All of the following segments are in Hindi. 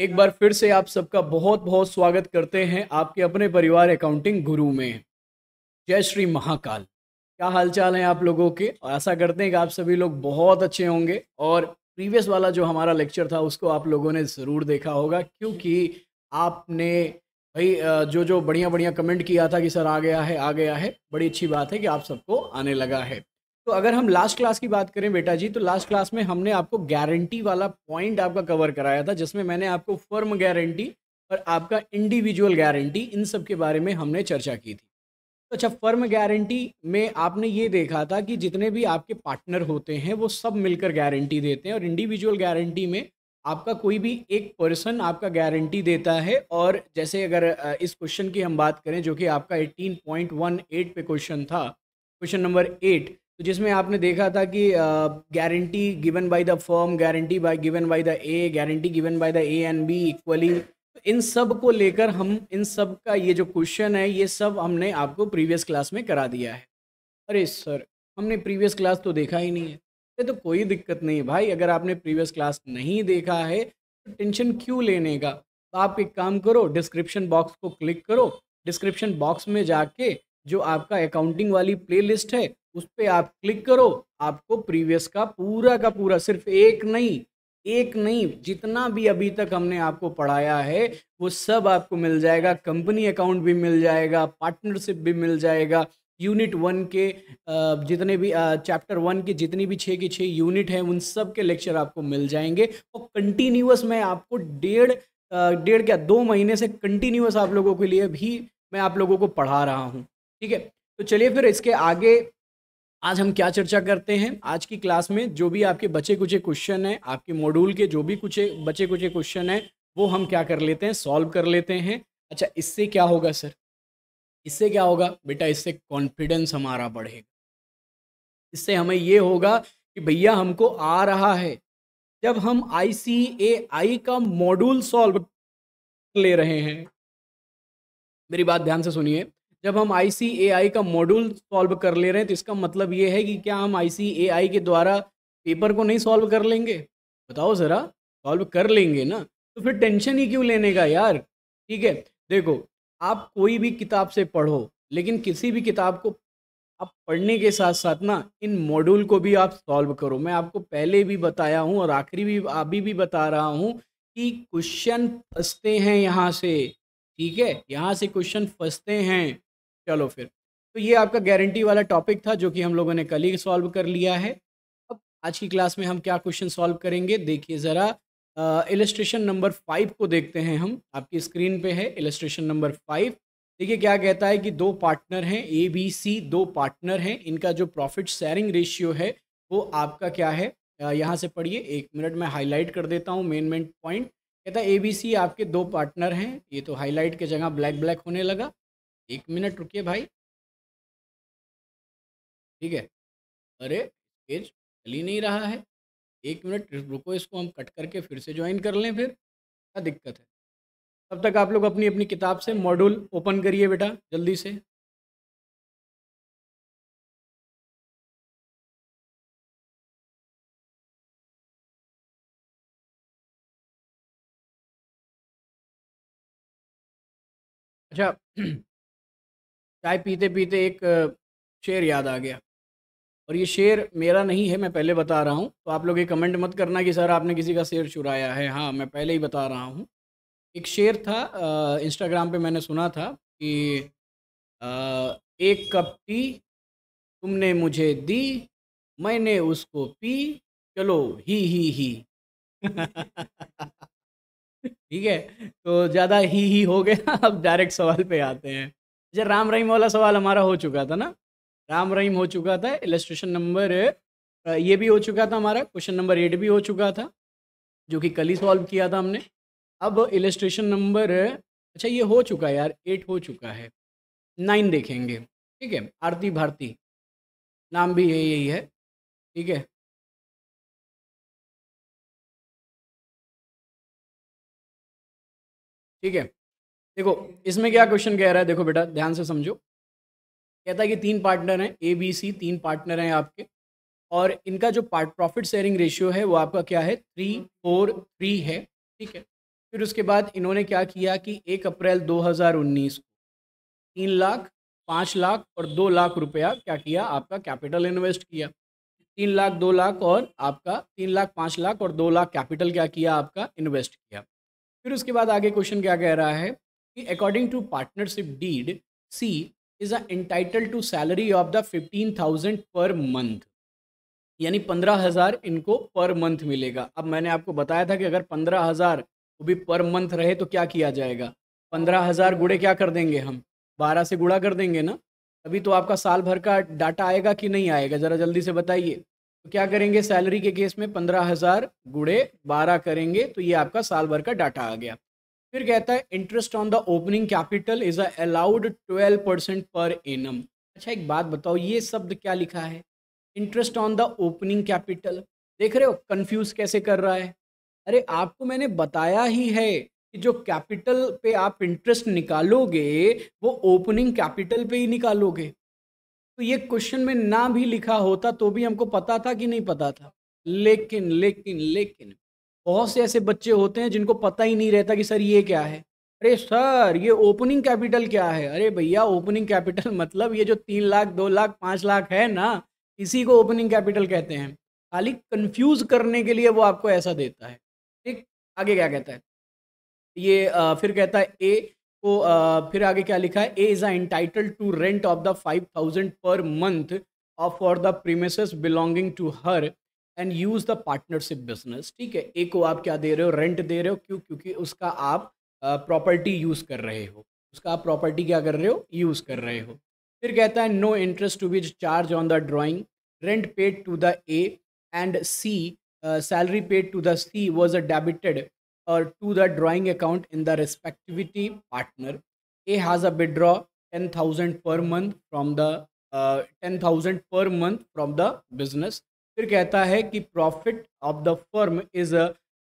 एक बार फिर से आप सबका बहुत बहुत स्वागत करते हैं आपके अपने परिवार अकाउंटिंग गुरु में जय श्री महाकाल क्या हालचाल है आप लोगों के आशा करते हैं कि आप सभी लोग बहुत अच्छे होंगे और प्रीवियस वाला जो हमारा लेक्चर था उसको आप लोगों ने ज़रूर देखा होगा क्योंकि आपने भाई जो जो बढ़िया बढ़िया कमेंट किया था कि सर आ गया है आ गया है बड़ी अच्छी बात है कि आप सबको आने लगा है तो अगर हम लास्ट क्लास की बात करें बेटा जी तो लास्ट क्लास में हमने आपको गारंटी वाला पॉइंट आपका कवर कराया था जिसमें मैंने आपको फर्म गारंटी और आपका इंडिविजुअल गारंटी इन सब के बारे में हमने चर्चा की थी तो अच्छा फर्म गारंटी में आपने ये देखा था कि जितने भी आपके पार्टनर होते हैं वो सब मिलकर गारंटी देते हैं और इंडिविजुअल गारंटी में आपका कोई भी एक पर्सन आपका गारंटी देता है और जैसे अगर इस क्वेश्चन की हम बात करें जो कि आपका 18.18 पे क्वेश्चन था क्वेश्चन नंबर एट तो जिसमें आपने देखा था कि guarantee given by the firm guarantee by given by the A guarantee given by the A and B equally इन सब को लेकर हम इन सब का ये जो क्वेश्चन है ये सब हमने आपको प्रीवियस क्लास में करा दिया है अरे सर हमने प्रीवियस क्लास तो देखा ही नहीं है ये तो कोई दिक्कत नहीं है भाई अगर आपने प्रीवियस क्लास नहीं देखा है तो टेंशन क्यों लेने का तो आप एक काम करो डिस्क्रिप्शन बॉक्स को क्लिक करो डिस्क्रिप्शन बॉक्स में जाके जो आपका अकाउंटिंग वाली प्लेलिस्ट है उस पर आप क्लिक करो आपको प्रीवियस का पूरा का पूरा सिर्फ एक नहीं एक नहीं जितना भी अभी तक हमने आपको पढ़ाया है वो सब आपको मिल जाएगा कंपनी अकाउंट भी मिल जाएगा पार्टनरशिप भी मिल जाएगा यूनिट वन के जितने भी चैप्टर वन के जितनी भी छः की छः यूनिट हैं उन सब के लेक्चर आपको मिल जाएंगे और कंटिन्यूस मैं आपको डेढ़ डेढ़ क्या दो महीने से कंटिन्यूस आप लोगों के लिए भी मैं आप लोगों को पढ़ा रहा हूँ ठीक है तो चलिए फिर इसके आगे आज हम क्या चर्चा करते हैं आज की क्लास में जो भी आपके बचे कुचे क्वेश्चन हैं आपके मॉड्यूल के जो भी कुछ बचे कुचे क्वेश्चन हैं वो हम क्या कर लेते हैं सॉल्व कर लेते हैं अच्छा इससे क्या होगा सर इससे क्या होगा बेटा इससे कॉन्फिडेंस हमारा बढ़ेगा इससे हमें ये होगा कि भैया हमको आ रहा है जब हम आई सी ए आई का मॉड्यूल सॉल्व ले रहे हैं मेरी बात ध्यान से सुनिए जब हम आई का मॉड्यूल सॉल्व कर ले रहे हैं तो इसका मतलब ये है कि क्या हम आई के द्वारा पेपर को नहीं सॉल्व कर लेंगे बताओ ज़रा सॉल्व कर लेंगे ना तो फिर टेंशन ही क्यों लेने का यार ठीक है देखो आप कोई भी किताब से पढ़ो लेकिन किसी भी किताब को आप पढ़ने के साथ साथ ना इन मॉड्यूल को भी आप सॉल्व करो मैं आपको पहले भी बताया हूँ और आखिरी भी अभी भी बता रहा हूँ कि क्वेश्चन फंसते हैं यहाँ से ठीक है यहाँ से क्वेश्चन फंसते हैं चलो फिर तो ये आपका गारंटी वाला टॉपिक था जो कि हम लोगों ने कल ही सॉल्व कर लिया है अब आज की क्लास में हम क्या क्वेश्चन सॉल्व करेंगे देखिए ज़रा इलस्ट्रेशन नंबर फाइव को देखते हैं हम आपकी स्क्रीन पे है इलस्ट्रेशन नंबर फाइव देखिए क्या कहता है कि दो पार्टनर हैं ए बी सी दो पार्टनर हैं इनका जो प्रॉफिट शेयरिंग रेशियो है वो आपका क्या है यहाँ से पढ़िए एक मिनट में हाईलाइट कर देता हूँ मेन मेन पॉइंट कहता है ए बी सी आपके दो पार्टनर हैं ये तो हाईलाइट के जगह ब्लैक ब्लैक होने लगा एक मिनट रुकिए भाई ठीक है अरे पेज चल ही नहीं रहा है एक मिनट रुको इसको हम कट करके फिर से ज्वाइन कर लें फिर क्या दिक्कत है तब तक आप लोग अपनी अपनी किताब से मॉड्यूल ओपन करिए बेटा जल्दी से अच्छा चाय पीते पीते एक शेर याद आ गया और ये शेर मेरा नहीं है मैं पहले बता रहा हूँ तो आप लोग ये कमेंट मत करना कि सर आपने किसी का शेर चुराया है हाँ मैं पहले ही बता रहा हूँ एक शेर था इंस्टाग्राम पे मैंने सुना था कि आ, एक कप टी तुमने मुझे दी मैंने उसको पी चलो ही ही ही ठीक है तो ज़्यादा ही ही हो गया अब डायरेक्ट सवाल पे आते हैं जब राम रहीम वाला सवाल हमारा हो चुका था ना राम रहीम हो चुका था इलेस्ट्रेशन नंबर ये भी हो चुका था हमारा क्वेश्चन नंबर एट भी हो चुका था जो कि कल ही सॉल्व किया था हमने अब इलेस्ट्रेशन नंबर अच्छा ये हो चुका है यार एट हो चुका है नाइन देखेंगे ठीक है आरती भारती नाम भी यही यही है ठीक है ठीक है देखो इसमें क्या क्वेश्चन कह रहा है देखो बेटा ध्यान से समझो कहता है कि तीन पार्टनर हैं ए बी सी तीन पार्टनर हैं आपके और इनका जो पार्ट प्रॉफिट शेयरिंग रेशियो है वो आपका क्या है थ्री फोर थ्री है ठीक है फिर उसके बाद इन्होंने क्या किया कि एक अप्रैल 2019 को तीन लाख पाँच लाख और दो लाख रुपया क्या किया आपका कैपिटल इन्वेस्ट किया तीन लाख दो लाख और आपका तीन लाख पाँच लाख और दो लाख कैपिटल क्या किया आपका इन्वेस्ट किया फिर उसके बाद आगे क्वेश्चन क्या कह रहा है according to partnership deed C is entitle to salary of the fifteen thousand per month यानी पंद्रह हज़ार इनको पर मंथ मिलेगा अब मैंने आपको बताया था कि अगर पंद्रह हज़ार वो भी पर मंथ रहे तो क्या किया जाएगा पंद्रह हज़ार गुड़े क्या कर देंगे हम बारह से गुड़ा कर देंगे ना अभी तो आपका साल भर का डाटा आएगा कि नहीं आएगा ज़रा जल्दी से बताइए तो क्या करेंगे सैलरी के केस में पंद्रह हज़ार गुड़े बारह करेंगे तो ये आपका साल भर का डाटा आ गया फिर कहता है interest on the opening capital is allowed twelve percent per annum अच्छा एक बात बताओ ये शब्द क्या लिखा है interest on the opening capital देख रहे हो कंफ्यूज कैसे कर रहा है अरे आपको मैंने बताया ही है कि जो कैपिटल पे आप इंटरेस्ट निकालोगे वो ओपनिंग कैपिटल पे ही निकालोगे तो ये क्वेश्चन में ना भी लिखा होता तो भी हमको पता था कि नहीं पता था लेकिन लेकिन लेकिन बहुत से ऐसे बच्चे होते हैं जिनको पता ही नहीं रहता कि सर ये क्या है अरे सर ये ओपनिंग कैपिटल क्या है अरे भैया ओपनिंग कैपिटल मतलब ये जो तीन लाख दो लाख पाँच लाख है ना इसी को ओपनिंग कैपिटल कहते हैं खाली कंफ्यूज करने के लिए वो आपको ऐसा देता है ठीक आगे क्या कहता है ये आ, फिर कहता है ए को आ, फिर आगे क्या लिखा है A is a entitle to rent of the five thousand per month of for the premise belonging to her and use the partnership business ठीक है एक को आप क्या दे रहे हो रेंट दे रहे हो क्यों क्योंकि उसका आप प्रॉपर्टी यूज कर रहे हो उसका आप प्रॉपर्टी क्या कर रहे हो यूज कर रहे हो फिर कहता है no interest to be charge on the drawing rent paid to the A and C salary paid to the C was a debited to the drawing account in the respectively partner A has a withdraw ten thousand per month from the ten thousand per month from the business फिर कहता है कि profit of the firm is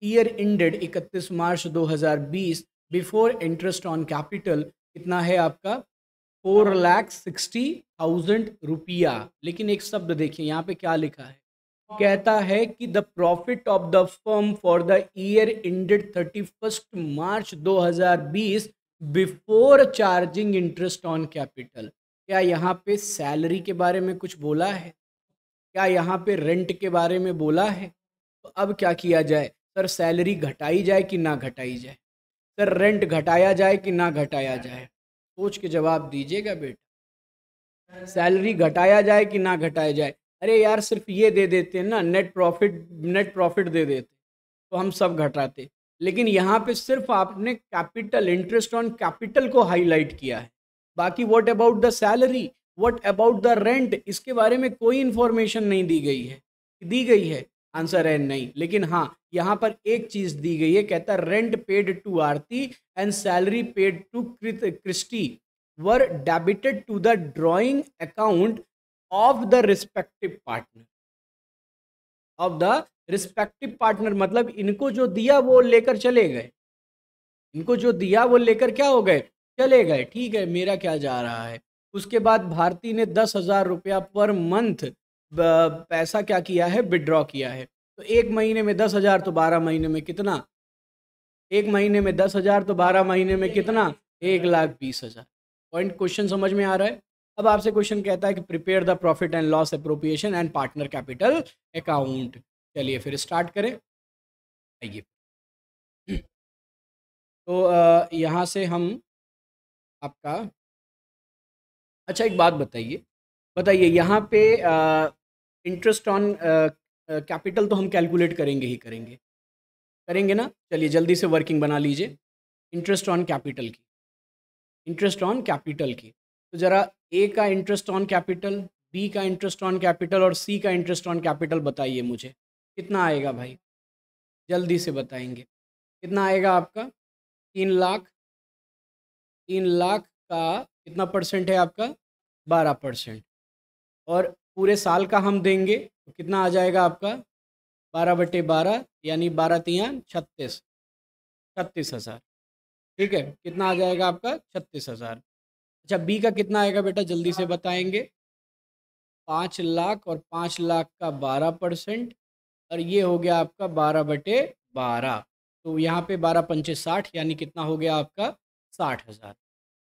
year ended 31 March 2020 before interest on capital कितना है आपका फोर लैख सिक्सटी थाउजेंड रुपया लेकिन एक शब्द देखिए यहाँ पे क्या लिखा है कहता है कि the profit of the firm for the year ended thirty first March 2020 before charging interest on capital क्या यहाँ पे सैलरी के बारे में कुछ बोला है क्या यहाँ पे रेंट के बारे में बोला है तो अब क्या किया जाए सर सैलरी घटाई जाए कि ना घटाई जाए सर रेंट घटाया जाए कि ना घटाया जाए सोच के जवाब दीजिएगा बेटा सैलरी घटाया जाए कि ना घटाया जाए अरे यार सिर्फ ये दे देते हैं ना नेट प्रॉफिट नेट प्रॉफिट दे देते तो हम सब घटाते लेकिन यहाँ पे सिर्फ आपने कैपिटल इंटरेस्ट ऑन कैपिटल को हाईलाइट किया है बाकी what about the salary what about the rent इसके बारे में कोई इन्फॉर्मेशन नहीं दी गई है दी गई है आंसर है नहीं लेकिन हाँ यहाँ पर एक चीज दी गई है कहता rent paid to Aarti and salary paid to कृत Christy were debited to the drawing account of the respective partner of the respective partner मतलब इनको जो दिया वो लेकर चले गए इनको जो दिया वो लेकर क्या हो गए चले गए ठीक है मेरा क्या जा रहा है उसके बाद भारती ने दस हज़ार रुपया पर मंथ पैसा क्या किया है विड्रॉ किया है तो एक महीने में दस हज़ार तो बारह महीने में कितना एक महीने में दस हज़ार तो बारह महीने में कितना एक लाख बीस हज़ार पॉइंट क्वेश्चन समझ में आ रहा है अब आपसे क्वेश्चन कहता है कि prepare the profit and loss appropriation and partner capital account चलिए फिर स्टार्ट करें आइए तो यहाँ से हम आपका अच्छा एक बात बताइए बताइए यहाँ पे इंटरेस्ट ऑन कैपिटल तो हम कैलकुलेट करेंगे ही करेंगे करेंगे ना चलिए जल्दी से वर्किंग बना लीजिए इंटरेस्ट ऑन कैपिटल की इंटरेस्ट ऑन कैपिटल की तो ज़रा ए का इंटरेस्ट ऑन कैपिटल बी का इंटरेस्ट ऑन कैपिटल और सी का इंटरेस्ट ऑन कैपिटल बताइए मुझे कितना आएगा भाई जल्दी से बताएंगे कितना आएगा आपका तीन लाख तीन लाख का कितना परसेंट है आपका बारह परसेंट और पूरे साल का हम देंगे तो कितना आ जाएगा आपका बारह बटे बारह यानी बारह तिया छत्तीस छत्तीस हज़ार ठीक है कितना आ जाएगा आपका छत्तीस हज़ार अच्छा बी का कितना आएगा बेटा जल्दी से बताएंगे पाँच लाख और पाँच लाख का बारह परसेंट और ये हो गया आपका बारह बटे बारह तो यहाँ पे बारह पंचे साठ यानी कितना हो गया आपका साठ हज़ार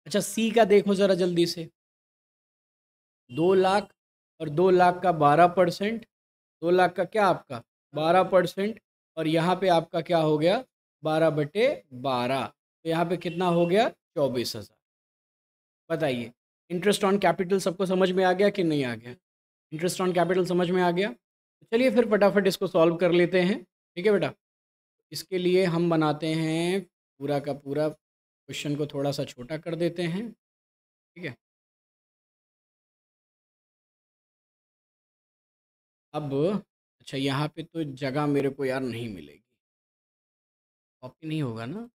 अच्छा सी का देखो ज़रा जल्दी से दो लाख और दो लाख का बारह परसेंट दो लाख का क्या आपका बारह परसेंट और यहाँ पे आपका क्या हो गया बारह बटे बारह तो यहाँ पे कितना हो गया चौबीस हज़ार बताइए इंटरेस्ट ऑन कैपिटल सबको समझ में आ गया कि नहीं आ गया इंटरेस्ट ऑन कैपिटल समझ में आ गया तो चलिए फिर फटाफट इसको सॉल्व कर लेते हैं ठीक है बेटा इसके लिए हम बनाते हैं पूरा का पूरा क्वेश्चन को थोड़ा सा छोटा कर देते हैं ठीक है अब अच्छा यहाँ पे तो जगह मेरे को यार नहीं मिलेगी कॉपी नहीं होगा ना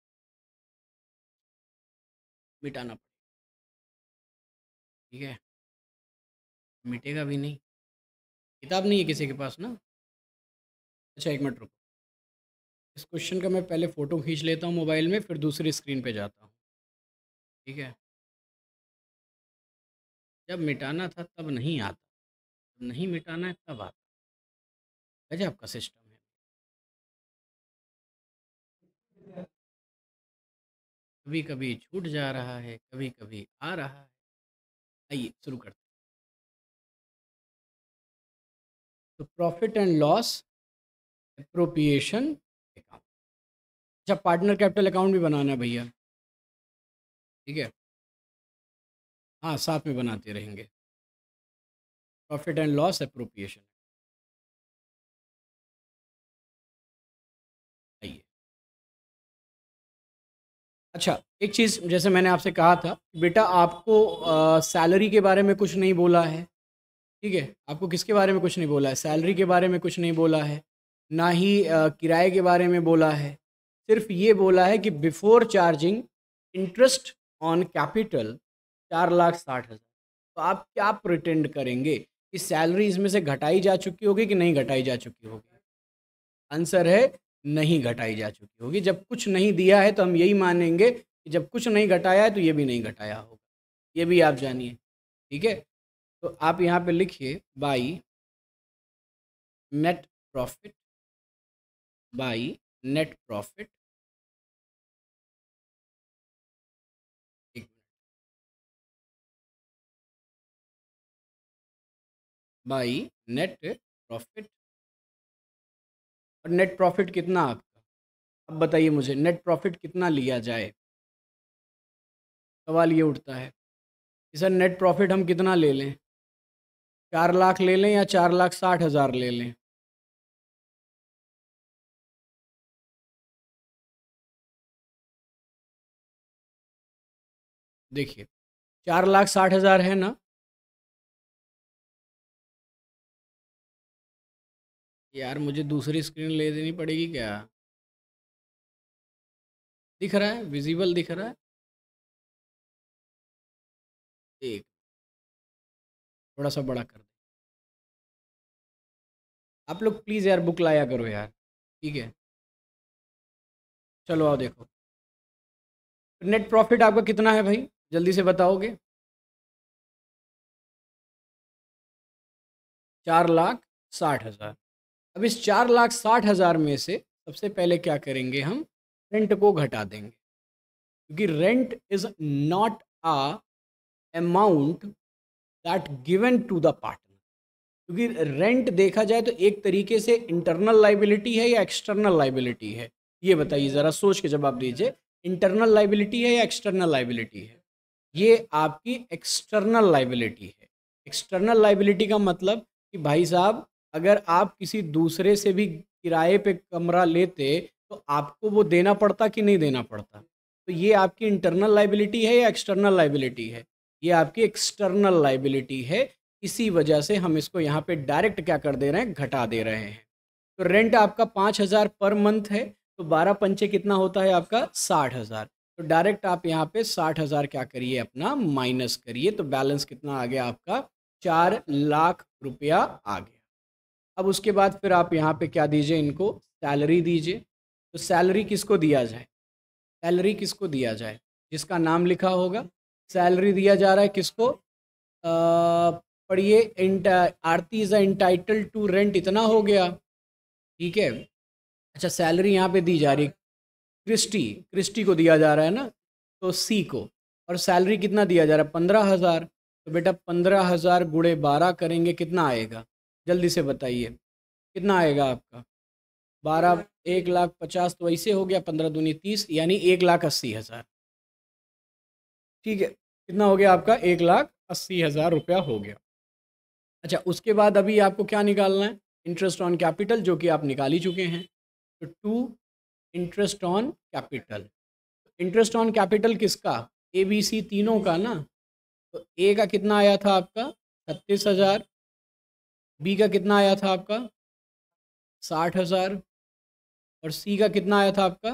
मिटाना पड़ेगा ठीक है मिटेगा भी नहीं किताब नहीं है किसी के पास ना अच्छा एक मिनट रुको इस क्वेश्चन का मैं पहले फ़ोटो खींच लेता हूँ मोबाइल में फिर दूसरी स्क्रीन पे जाता हूँ ठीक है जब मिटाना था तब नहीं आता नहीं मिटाना है तब आता गजब का सिस्टम है कभी कभी छूट जा रहा है कभी कभी आ रहा है आइए शुरू करते हैं तो profit and loss appropriation account अच्छा पार्टनर कैपिटल अकाउंट भी बनाना है भैया ठीक है हाँ साथ में बनाते रहेंगे प्रॉफिट एंड लॉस अप्रोप्रिएशन अच्छा एक चीज़ जैसे मैंने आपसे कहा था बेटा आपको सैलरी के बारे में कुछ नहीं बोला है ठीक है आपको किसके बारे में कुछ नहीं बोला है सैलरी के बारे में कुछ नहीं बोला है ना ही किराए के बारे में बोला है सिर्फ ये बोला है कि before charging interest on capital चार लाख साठ हज़ार तो आप क्या प्रिटेंड करेंगे कि सैलरी इसमें से घटाई जा चुकी होगी कि नहीं घटाई जा चुकी होगी आंसर है नहीं घटाई जा चुकी होगी जब कुछ नहीं दिया है तो हम यही मानेंगे कि जब कुछ नहीं घटाया है तो ये भी नहीं घटाया होगा ये भी आप जानिए ठीक है तो आप यहाँ पे लिखिए by net profit by net profit by net profit और नेट प्रॉफिट कितना आपका अब बताइए मुझे नेट प्रॉफिट कितना लिया जाए सवाल ये उठता है कि सर नेट प्रॉफिट हम कितना ले लें चार लाख ले लें या चार लाख साठ हज़ार ले लें देखिए चार लाख साठ हज़ार है ना यार मुझे दूसरी स्क्रीन ले देनी पड़ेगी क्या दिख रहा है विजिबल दिख रहा है एक थोड़ा सा बड़ा कर दे आप लोग प्लीज़ यार बुक लाया करो यार ठीक है चलो आओ देखो नेट प्रॉफिट आपका कितना है भाई जल्दी से बताओगे चार लाख साठ हज़ार अब इस चार लाख साठ हज़ार में से सबसे पहले क्या करेंगे हम रेंट को घटा देंगे क्योंकि rent is not a amount that given to the partner क्योंकि रेंट देखा जाए तो एक तरीके से इंटरनल लाइबिलिटी है या एक्सटर्नल लाइबिलिटी है ये बताइए ज़रा सोच के जवाब दीजिए इंटरनल लाइबिलिटी है या एक्सटर्नल लाइबिलिटी है ये आपकी एक्सटर्नल लाइबिलिटी है एक्सटर्नल लाइबिलिटी का मतलब कि भाई साहब अगर आप किसी दूसरे से भी किराए पे कमरा लेते तो आपको वो देना पड़ता कि नहीं देना पड़ता तो ये आपकी इंटरनल लाइबिलिटी है या एक्सटर्नल लाइबिलिटी है ये आपकी एक्सटर्नल लाइबिलिटी है इसी वजह से हम इसको यहाँ पे डायरेक्ट क्या कर दे रहे हैं घटा दे रहे हैं तो रेंट आपका पाँच हज़ार पर मंथ है तो बारह पंचे कितना होता है आपका साठ हज़ार तो डायरेक्ट आप यहाँ पे साठ हज़ार क्या करिए अपना माइनस करिए तो बैलेंस कितना आ गया आपका चार लाख रुपया आ गया अब उसके बाद फिर आप यहाँ पे क्या दीजिए इनको सैलरी दीजिए तो सैलरी किसको दिया जाए सैलरी किसको दिया जाए जिसका नाम लिखा होगा सैलरी दिया जा रहा है किसको पढ़िए Aarti is entitle to rent इतना हो गया ठीक है अच्छा सैलरी यहाँ पे दी जा रही क्रिस्टी क्रिस्टी को दिया जा रहा है ना तो सी को और सैलरी कितना दिया जा रहा है पंद्रह हज़ार तो बेटा पंद्रह हज़ार गुड़े बारह करेंगे कितना आएगा जल्दी से बताइए कितना आएगा आपका बारह एक लाख पचास तो ऐसे हो गया पंद्रह दूनी तीस यानी एक लाख अस्सी हज़ार ठीक है कितना हो गया आपका एक लाख अस्सी हज़ार रुपया हो गया अच्छा उसके बाद अभी आपको क्या निकालना है इंटरेस्ट ऑन कैपिटल जो कि आप निकाल ही चुके हैं तो to interest on capital interest on capital किसका ए बी सी तीनों का ना तो ए का कितना आया था आपका छत्तीस हज़ार बी का कितना आया था आपका साठ हज़ार और सी का कितना आया था आपका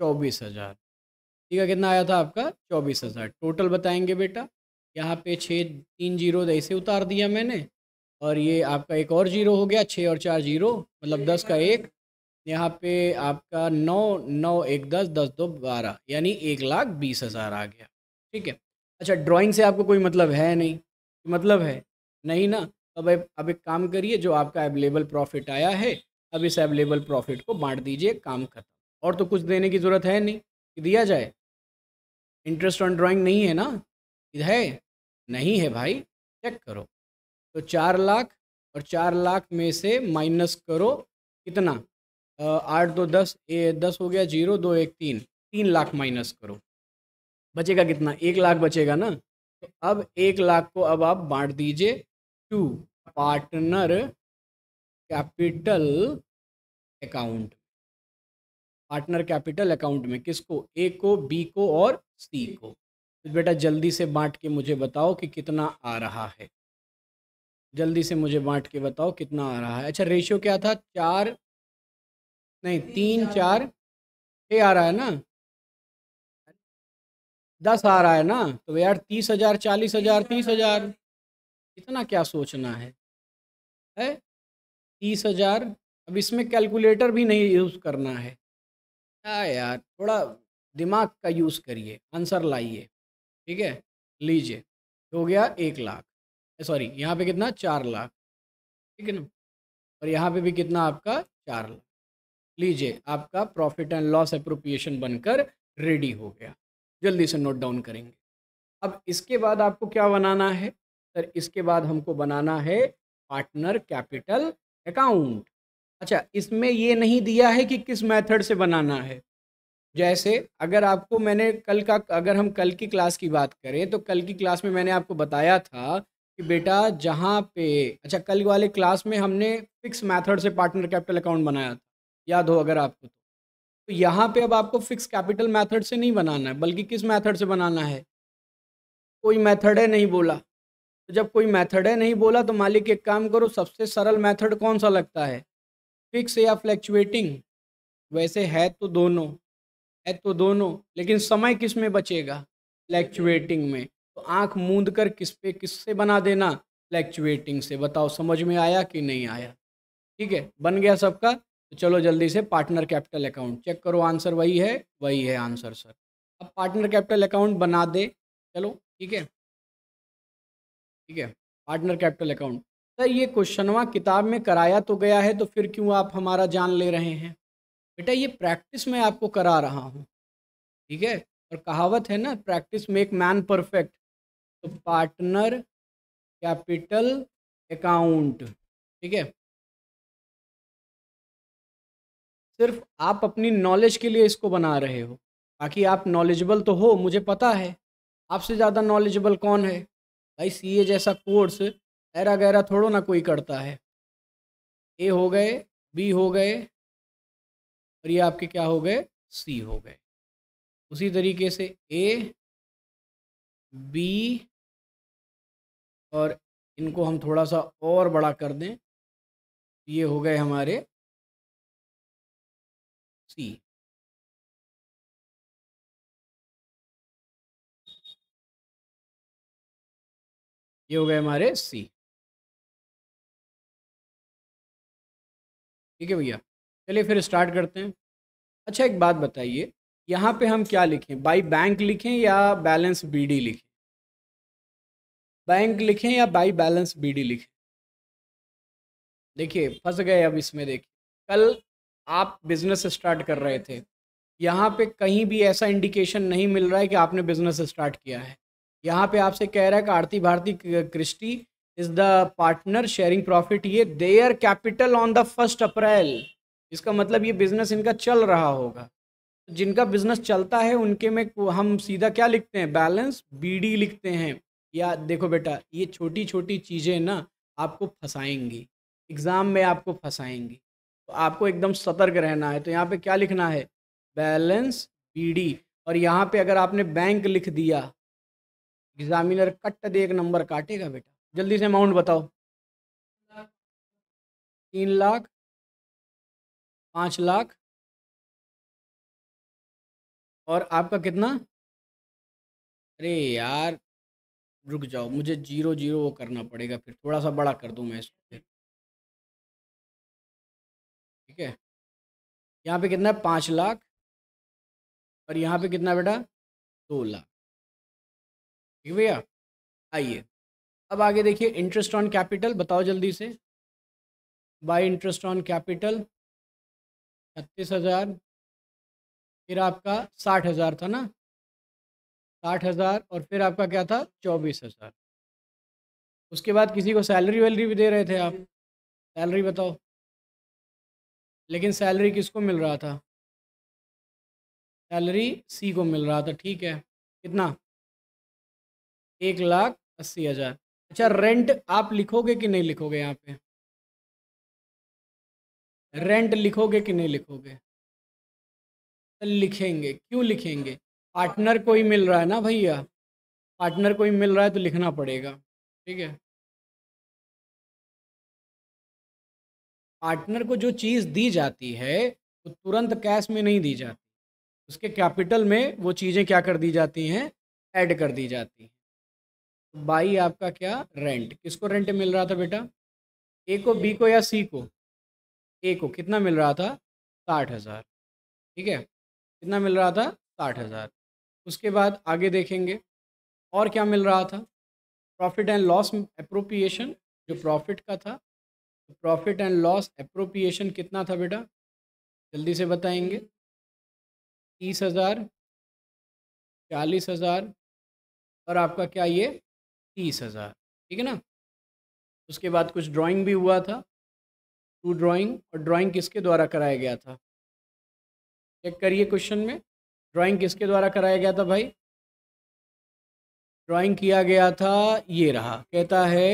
चौबीस हज़ार सी का कितना आया था आपका चौबीस हज़ार टोटल बताएंगे बेटा यहाँ पे छः तीन जीरो ऐसे उतार दिया मैंने और ये आपका एक और जीरो हो गया छः और चार जीरो मतलब दस का एक यहाँ पे आपका नौ नौ एक दस दस दो बारह यानी एक लाख बीस हज़ार आ गया ठीक है अच्छा ड्राइंग से आपको कोई मतलब है नहीं मतलब है नहीं ना अब अब एक काम करिए जो आपका अवेलेबल प्रॉफिट आया है अब इस अवेलेबल प्रॉफिट को बांट दीजिए काम खत्म और तो कुछ देने की ज़रूरत है नहीं कि दिया जाए इंटरेस्ट ऑन ड्राइंग नहीं है ना है नहीं है भाई चेक करो तो चार लाख और चार लाख में से माइनस करो कितना आठ दो दस ए दस हो गया जीरो दो एक तीन तीन लाख माइनस करो बचेगा कितना एक लाख बचेगा ना तो अब एक लाख को अब आप बांट दीजिए to partner capital account partner capital account में किसको ए को बी को और सी को तो बेटा जल्दी से बांट के मुझे बताओ कि कितना आ रहा है जल्दी से मुझे बांट के बताओ कितना आ रहा है अच्छा रेशियो क्या था चार नहीं तीन चार छः आ रहा है ना दस आ रहा है ना तो यार तीस हजार चालीस हजार तीस हजार इतना क्या सोचना है है तीस हजार अब इसमें कैलकुलेटर भी नहीं यूज़ करना है क्या यार थोड़ा दिमाग का यूज़ करिए आंसर लाइए ठीक है लीजिए हो गया एक लाख सॉरी यहाँ पे कितना चार लाख ठीक है ना और यहाँ पे भी कितना आपका चार लाख लीजिए आपका प्रॉफिट एंड लॉस अप्रोप्रिएशन बनकर रेडी हो गया जल्दी से नोट डाउन करेंगे अब इसके बाद आपको क्या बनाना है सर इसके बाद हमको बनाना है पार्टनर कैपिटल अकाउंट अच्छा इसमें ये नहीं दिया है कि किस मेथड से बनाना है जैसे अगर आपको मैंने कल का अगर हम कल की क्लास की बात करें तो कल की क्लास में मैंने आपको बताया था कि बेटा जहाँ पे अच्छा कल वाले क्लास में हमने फिक्स मेथड से पार्टनर कैपिटल अकाउंट बनाया था याद हो अगर आपको तो, तो यहाँ पे अब आपको फिक्स कैपिटल मेथड से नहीं बनाना है बल्कि किस मेथड से बनाना है कोई मेथड है नहीं बोला तो जब कोई मेथड है नहीं बोला तो मालिक एक काम करो सबसे सरल मेथड कौन सा लगता है फिक्स या फ्लैक्चुएटिंग वैसे है तो दोनों है तो दोनों लेकिन समय किस में बचेगा फ्लैक्चुएटिंग में तो आँख मूंद कर किस पे किस से बना देना फ्लैक्चुएटिंग से बताओ समझ में आया कि नहीं आया ठीक है बन गया सबका तो चलो जल्दी से पार्टनर कैपिटल अकाउंट चेक करो आंसर वही है वही है आंसर सर अब पार्टनर कैपिटल अकाउंट बना दे चलो ठीक है ठीक है पार्टनर कैपिटल अकाउंट सर ये क्वेश्चनवा किताब में कराया तो गया है तो फिर क्यों आप हमारा जान ले रहे हैं बेटा ये प्रैक्टिस में आपको करा रहा हूँ ठीक है और कहावत है ना प्रैक्टिस मेक मैन परफेक्ट तो पार्टनर कैपिटल अकाउंट ठीक है सिर्फ आप अपनी नॉलेज के लिए इसको बना रहे हो बाकी आप नॉलेजेबल तो हो मुझे पता है आपसे ज़्यादा नॉलेजेबल कौन है भाई ए जैसा कोर्स ऐरा गहरा थोड़ो ना कोई करता है ए हो गए बी हो गए और ये आपके क्या हो गए सी हो गए उसी तरीके से ए बी और इनको हम थोड़ा सा और बड़ा कर दें ये हो गए हमारे सी ये हो गए हमारे सी ठीक है भैया चलिए फिर स्टार्ट करते हैं अच्छा एक बात बताइए यहाँ पे हम क्या लिखें बाई बैंक लिखें या बैलेंस बीडी लिखें बैंक लिखें या बाई बैलेंस बीडी लिखें देखिए फंस गए अब इसमें देखिए कल आप बिजनेस स्टार्ट कर रहे थे यहाँ पे कहीं भी ऐसा इंडिकेशन नहीं मिल रहा है कि आपने बिजनेस स्टार्ट किया है यहाँ पे आपसे कह रहा है कि Aarti Bharti Christy is the partner sharing profit ये their capital on the first April इसका मतलब ये बिजनेस इनका चल रहा होगा जिनका बिजनेस चलता है उनके में हम सीधा क्या लिखते हैं बैलेंस बीडी लिखते हैं या देखो बेटा ये छोटी छोटी चीज़ें ना आपको फंसाएंगी एग्ज़ाम में आपको फंसाएंगी तो आपको एकदम सतर्क रहना है तो यहाँ पे क्या लिखना है बैलेंस बीडी और यहाँ पे अगर आपने बैंक लिख दिया एग्जामिनर कट दे एक नंबर काटेगा बेटा जल्दी से अमाउंट बताओ तीन लाख पाँच लाख और आपका कितना अरे यार रुक जाओ मुझे जीरो जीरो वो करना पड़ेगा फिर थोड़ा सा बड़ा कर दूँ मैं इसको फिर ठीक है यहाँ पे कितना है पाँच लाख और यहाँ पे कितना बेटा दो लाख ठीक भैया आइए अब आगे देखिए इंटरेस्ट ऑन कैपिटल बताओ जल्दी से बाय इंटरेस्ट ऑन कैपिटल छत्तीस हज़ार फिर आपका साठ हज़ार था ना साठ हज़ार और फिर आपका क्या था चौबीस हज़ार उसके बाद किसी को सैलरी वैलरी भी दे रहे थे आप सैलरी बताओ लेकिन सैलरी किसको मिल रहा था सैलरी सी को मिल रहा था ठीक है कितना एक लाख अस्सी हज़ार अच्छा रेंट आप लिखोगे कि नहीं लिखोगे यहाँ पे रेंट लिखोगे कि नहीं लिखोगे तो लिखेंगे क्यों लिखेंगे पार्टनर कोई मिल रहा है ना भैया पार्टनर कोई मिल रहा है तो लिखना पड़ेगा ठीक है पार्टनर को जो चीज़ दी जाती है वो तो तुरंत कैश में नहीं दी जाती उसके कैपिटल में वो चीज़ें क्या कर दी जाती हैं ऐड कर दी जाती हैं बाई आपका क्या रेंट किसको रेंट मिल रहा था बेटा ए को बी को या सी को ए को कितना मिल रहा था साठ हज़ार ठीक है कितना मिल रहा था साठ हज़ार उसके बाद आगे देखेंगे और क्या मिल रहा था प्रॉफिट एंड लॉस अप्रोप्रिएशन जो प्रॉफिट का था तो प्रॉफिट एंड लॉस अप्रोप्रिएशन कितना था बेटा जल्दी से बताएंगे तीस हज़ार चालीस हज़ार और आपका क्या ये तीस हज़ार ठीक है ना उसके बाद कुछ ड्राइंग भी हुआ था टू ड्राइंग और ड्राइंग किसके द्वारा कराया गया था चेक करिए क्वेश्चन में ड्राइंग किसके द्वारा कराया गया था भाई ड्राइंग किया गया था ये रहा कहता है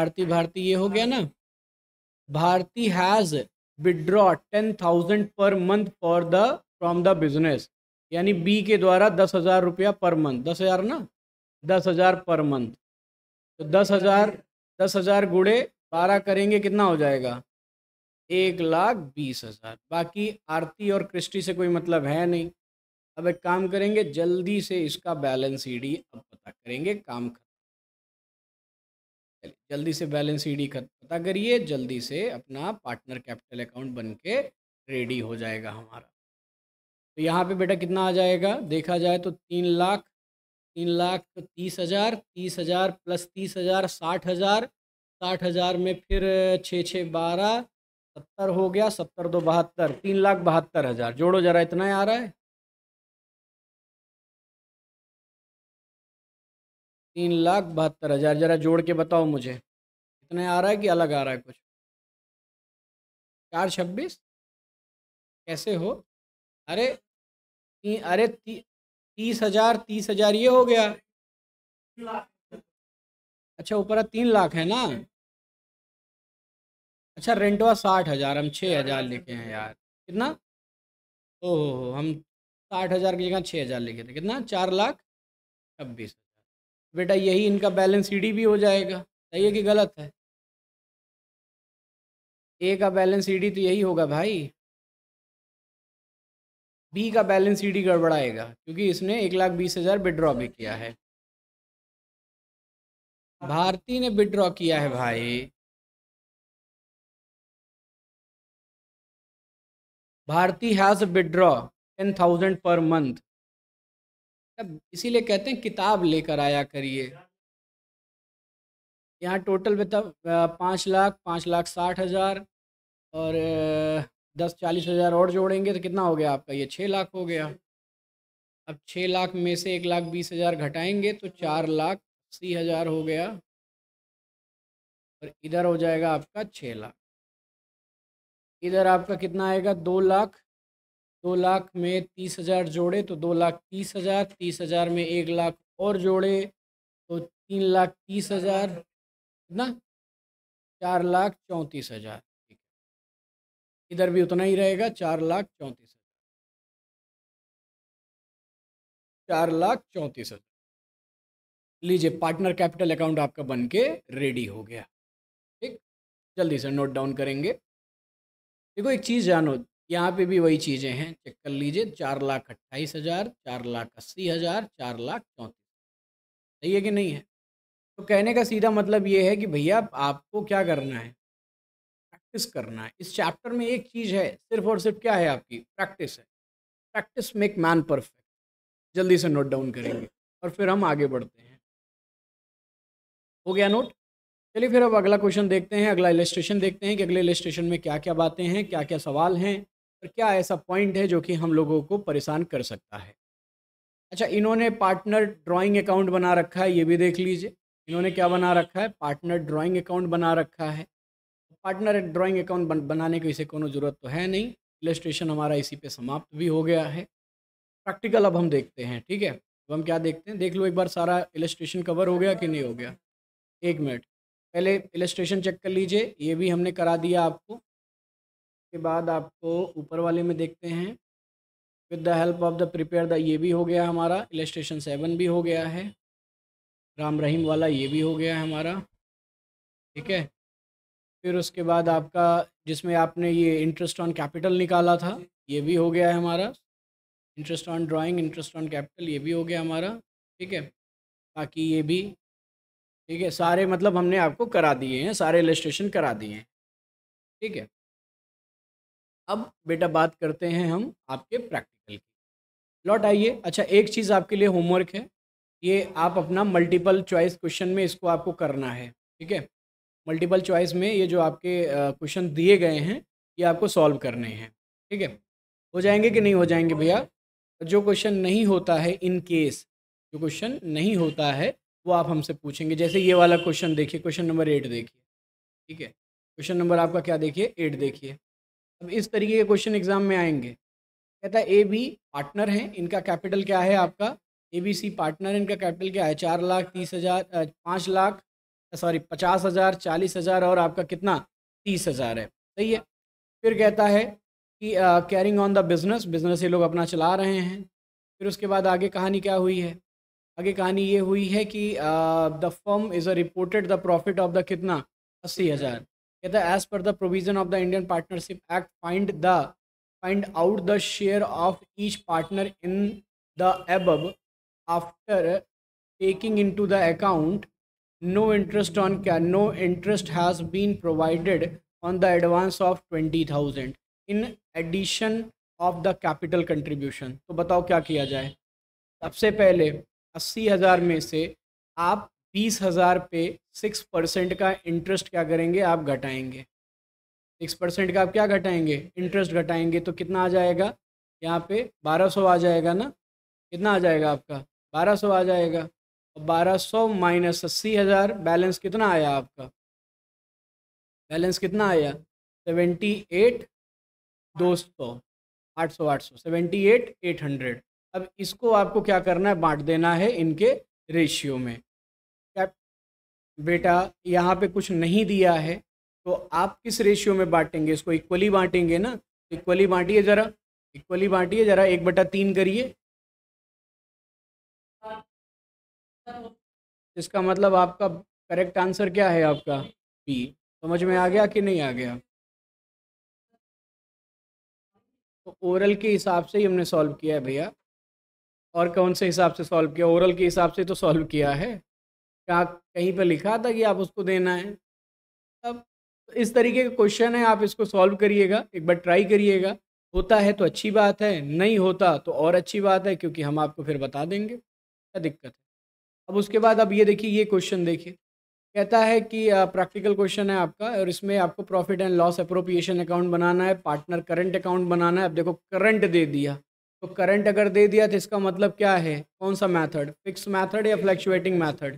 आरती भारती ये हो गया ना Bharti has withdraw ten thousand per month for the from the business यानी बी के द्वारा दस हज़ार रुपया पर मंथ दस हज़ार ना दस हज़ार पर मंथ तो दस हज़ार दस हज़ार गुड़े बारह करेंगे कितना हो जाएगा एक लाख बीस हज़ार बाकी आरती और क्रिस्टी से कोई मतलब है नहीं अब एक काम करेंगे जल्दी से इसका बैलेंस डी अब पता करेंगे काम कर जल्दी से बैलेंस ईडी पता करिए जल्दी से अपना पार्टनर कैपिटल अकाउंट बन के रेडी हो जाएगा हमारा तो यहाँ पे बेटा कितना आ जाएगा देखा जाए तो तीन लाख तीन लाख तीस हज़ार तीस हज़ार प्लस तीस हज़ार साठ हज़ार साठ हज़ार में फिर छः छः बारह सत्तर हो गया सत्तर दो बहत्तर तीन लाख बहत्तर हज़ार जोड़ो ज़रा इतना ही आ रहा है तीन लाख बहत्तर हज़ार ज़रा जोड़ के बताओ मुझे इतना आ रहा है कि अलग आ रहा है कुछ चार छब्बीस कैसे हो अरे ती, अरे ती, तीस हजार तीस हजार ये हो गया अच्छा ऊपर तीन लाख है ना अच्छा रेंटवा साठ हजार हम छः हजार लिखे हैं यार कितना ओ हम साठ हजार की जगह छः हजार लिखे थे कितना चार लाख छब्बीस हजार बेटा यही इनका बैलेंस डी भी हो जाएगा सही है कि गलत है ए का बैलेंस डी तो यही होगा भाई बी का बैलेंस सी डी गड़बड़ाएगा क्योंकि इसने एक लाख बीस हज़ार विड्रॉ भी किया है भारती ने विड्रॉ किया है भाई Bharti has withdraw ten thousand per month तब इसीलिए कहते हैं किताब लेकर आया करिए यहाँ टोटल में तब पाँच लाख पाँच लाख साठ हज़ार और दस चालीस हज़ार और जोड़ेंगे तो कितना हो गया आपका ये छः लाख हो गया अब छः लाख में से एक लाख बीस हज़ार घटाएंगे तो चार लाख अस्सी हज़ार हो गया और इधर हो जाएगा आपका छः लाख इधर आपका कितना आएगा दो लाख दो लाख में तीस हज़ार जोड़े तो दो लाख तीस हज़ार तीस हज़ार में एक लाख और जोड़े तो तीन लाख तीस हज़ार कितना चार लाख चौंतीस हज़ार इधर भी उतना ही रहेगा चार लाख चौंतीस हजार चार लाख चौंतीस हजार लीजिए पार्टनर कैपिटल अकाउंट आपका बन के रेडी हो गया ठीक जल्दी से नोट डाउन करेंगे देखो एक चीज़ जानो यहाँ पे भी वही चीज़ें हैं चेक कर लीजिए चार लाख अट्ठाईस हज़ार चार लाख अस्सी हज़ार चार लाख चौंतीस सही है कि नहीं है तो कहने का सीधा मतलब ये है कि भैया आपको क्या करना है प्रैक्टिस करना है इस चैप्टर में एक चीज़ है सिर्फ और सिर्फ क्या है आपकी प्रैक्टिस है प्रैक्टिस मेक मैन परफेक्ट जल्दी से नोट डाउन करेंगे और फिर हम आगे बढ़ते हैं हो गया नोट चलिए फिर अब अगला क्वेश्चन देखते हैं अगला इलेस्ट्रेशन देखते हैं कि अगले इलेस्ट्रेशन में क्या क्या बातें हैं क्या क्या सवाल हैं और क्या ऐसा पॉइंट है जो कि हम लोगों को परेशान कर सकता है अच्छा इन्होंने पार्टनर ड्राइंग अकाउंट बना रखा है ये भी देख लीजिए इन्होंने क्या बना रखा है पार्टनर ड्राइंग अकाउंट बना रखा है पार्टनर ड्राइंग अकाउंट बन, बनाने की इसे कोई ज़रूरत तो है नहीं इलस्ट्रेशन हमारा इसी पे समाप्त भी हो गया है प्रैक्टिकल अब हम देखते हैं ठीक है तो हम क्या देखते हैं देख लो एक बार सारा इलेस्ट्रेशन कवर हो गया कि नहीं हो गया एक मिनट पहले इलेस्ट्रेशन चेक कर लीजिए ये भी हमने करा दिया आपको उसके बाद आपको ऊपर वाले में देखते हैं with the help of the prepare the ये भी हो गया हमारा इलेस्ट्रेशन सेवन भी हो गया है राम रहीम वाला ये भी हो गया है हमारा ठीक है फिर उसके बाद आपका जिसमें आपने ये इंटरेस्ट ऑन कैपिटल निकाला था ये भी हो गया है हमारा interest on drawing interest on capital ये भी हो गया हमारा ठीक है बाकी ये भी ठीक है सारे मतलब हमने आपको करा दिए हैं सारे रजिस्ट्रेशन करा दिए हैं ठीक है अब बेटा बात करते हैं हम आपके प्रैक्टिकल की लौट आइए अच्छा एक चीज़ आपके लिए होमवर्क है ये आप अपना मल्टीपल चॉइस क्वेश्चन में इसको आपको करना है ठीक है मल्टीपल चॉइस में ये जो आपके क्वेश्चन दिए गए हैं ये आपको सॉल्व करने हैं ठीक है हो जाएंगे कि नहीं हो जाएंगे भैया जो क्वेश्चन नहीं होता है इन केस जो क्वेश्चन नहीं होता है वो आप हमसे पूछेंगे जैसे ये वाला क्वेश्चन देखिए क्वेश्चन नंबर एट देखिए ठीक है क्वेश्चन नंबर आपका क्या देखिए एट देखिए अब इस तरीके के क्वेश्चन एग्जाम में आएंगे कहता है ए बी पार्टनर हैं इनका कैपिटल क्या है आपका ए बी सी पार्टनर इनका कैपिटल क्या है चार लाख तीस हज़ार पाँच लाख सॉरी पचास हज़ार चालीस हज़ार और आपका कितना तीस हज़ार है सही है फिर कहता है कि carrying on the business business ये लोग अपना चला रहे हैं फिर उसके बाद आगे कहानी क्या हुई है आगे कहानी ये हुई है कि the firm is a reported the profit of the कितना अस्सी हज़ार कहता है as per the provision of the Indian partnership act find the find out the share of each partner in the एब after in to the account no interest on क्या no interest has been provided on the advance of twenty thousand in addition of the capital contribution तो बताओ क्या किया जाए सबसे पहले अस्सी हज़ार में से आप बीस हज़ार पे सिक्स परसेंट का इंटरेस्ट क्या करेंगे आप घटाएंगे सिक्स परसेंट का आप क्या घटाएंगे इंटरेस्ट घटाएंगे तो कितना आ जाएगा यहाँ पे बारह सौ आ जाएगा ना कितना आ जाएगा आपका बारह सौ आ जाएगा बारह सौ माइनस अस्सी हज़ार बैलेंस कितना आया आपका बैलेंस कितना आया सेवेंटी एट दो सौ आठ सौ आठ सौ सेवेंटी एट एट हंड्रेड अब इसको आपको क्या करना है बांट देना है इनके रेशियो में क्या बेटा यहाँ पे कुछ नहीं दिया है तो आप किस रेशियो में बांटेंगे इसको इक्वली बांटेंगे ना इक्वली बांटिए ज़रा इक्वली बांटिए ज़रा एक बटा तीन करिए इसका मतलब आपका करेक्ट आंसर क्या है आपका बी समझ में आ गया कि नहीं आ गया तो ओरल के हिसाब से ही हमने सॉल्व किया है भैया और कौन से हिसाब से सॉल्व किया ओरल के हिसाब से तो सॉल्व किया है क्या कहीं पर लिखा था कि आप उसको देना है अब तो इस तरीके का क्वेश्चन है आप इसको सॉल्व करिएगा एक बार ट्राई करिएगा होता है तो अच्छी बात है नहीं होता तो और अच्छी बात है क्योंकि हम आपको फिर बता देंगे क्या दिक्कत है अब उसके बाद अब ये देखिए ये क्वेश्चन देखिए कहता है कि प्रैक्टिकल क्वेश्चन है आपका और इसमें आपको profit and loss appropriation account बनाना है पार्टनर करंट अकाउंट बनाना है अब देखो करंट दे दिया तो करंट अगर दे दिया तो इसका मतलब क्या है कौन सा मैथड फिक्स मैथड या fluctuating method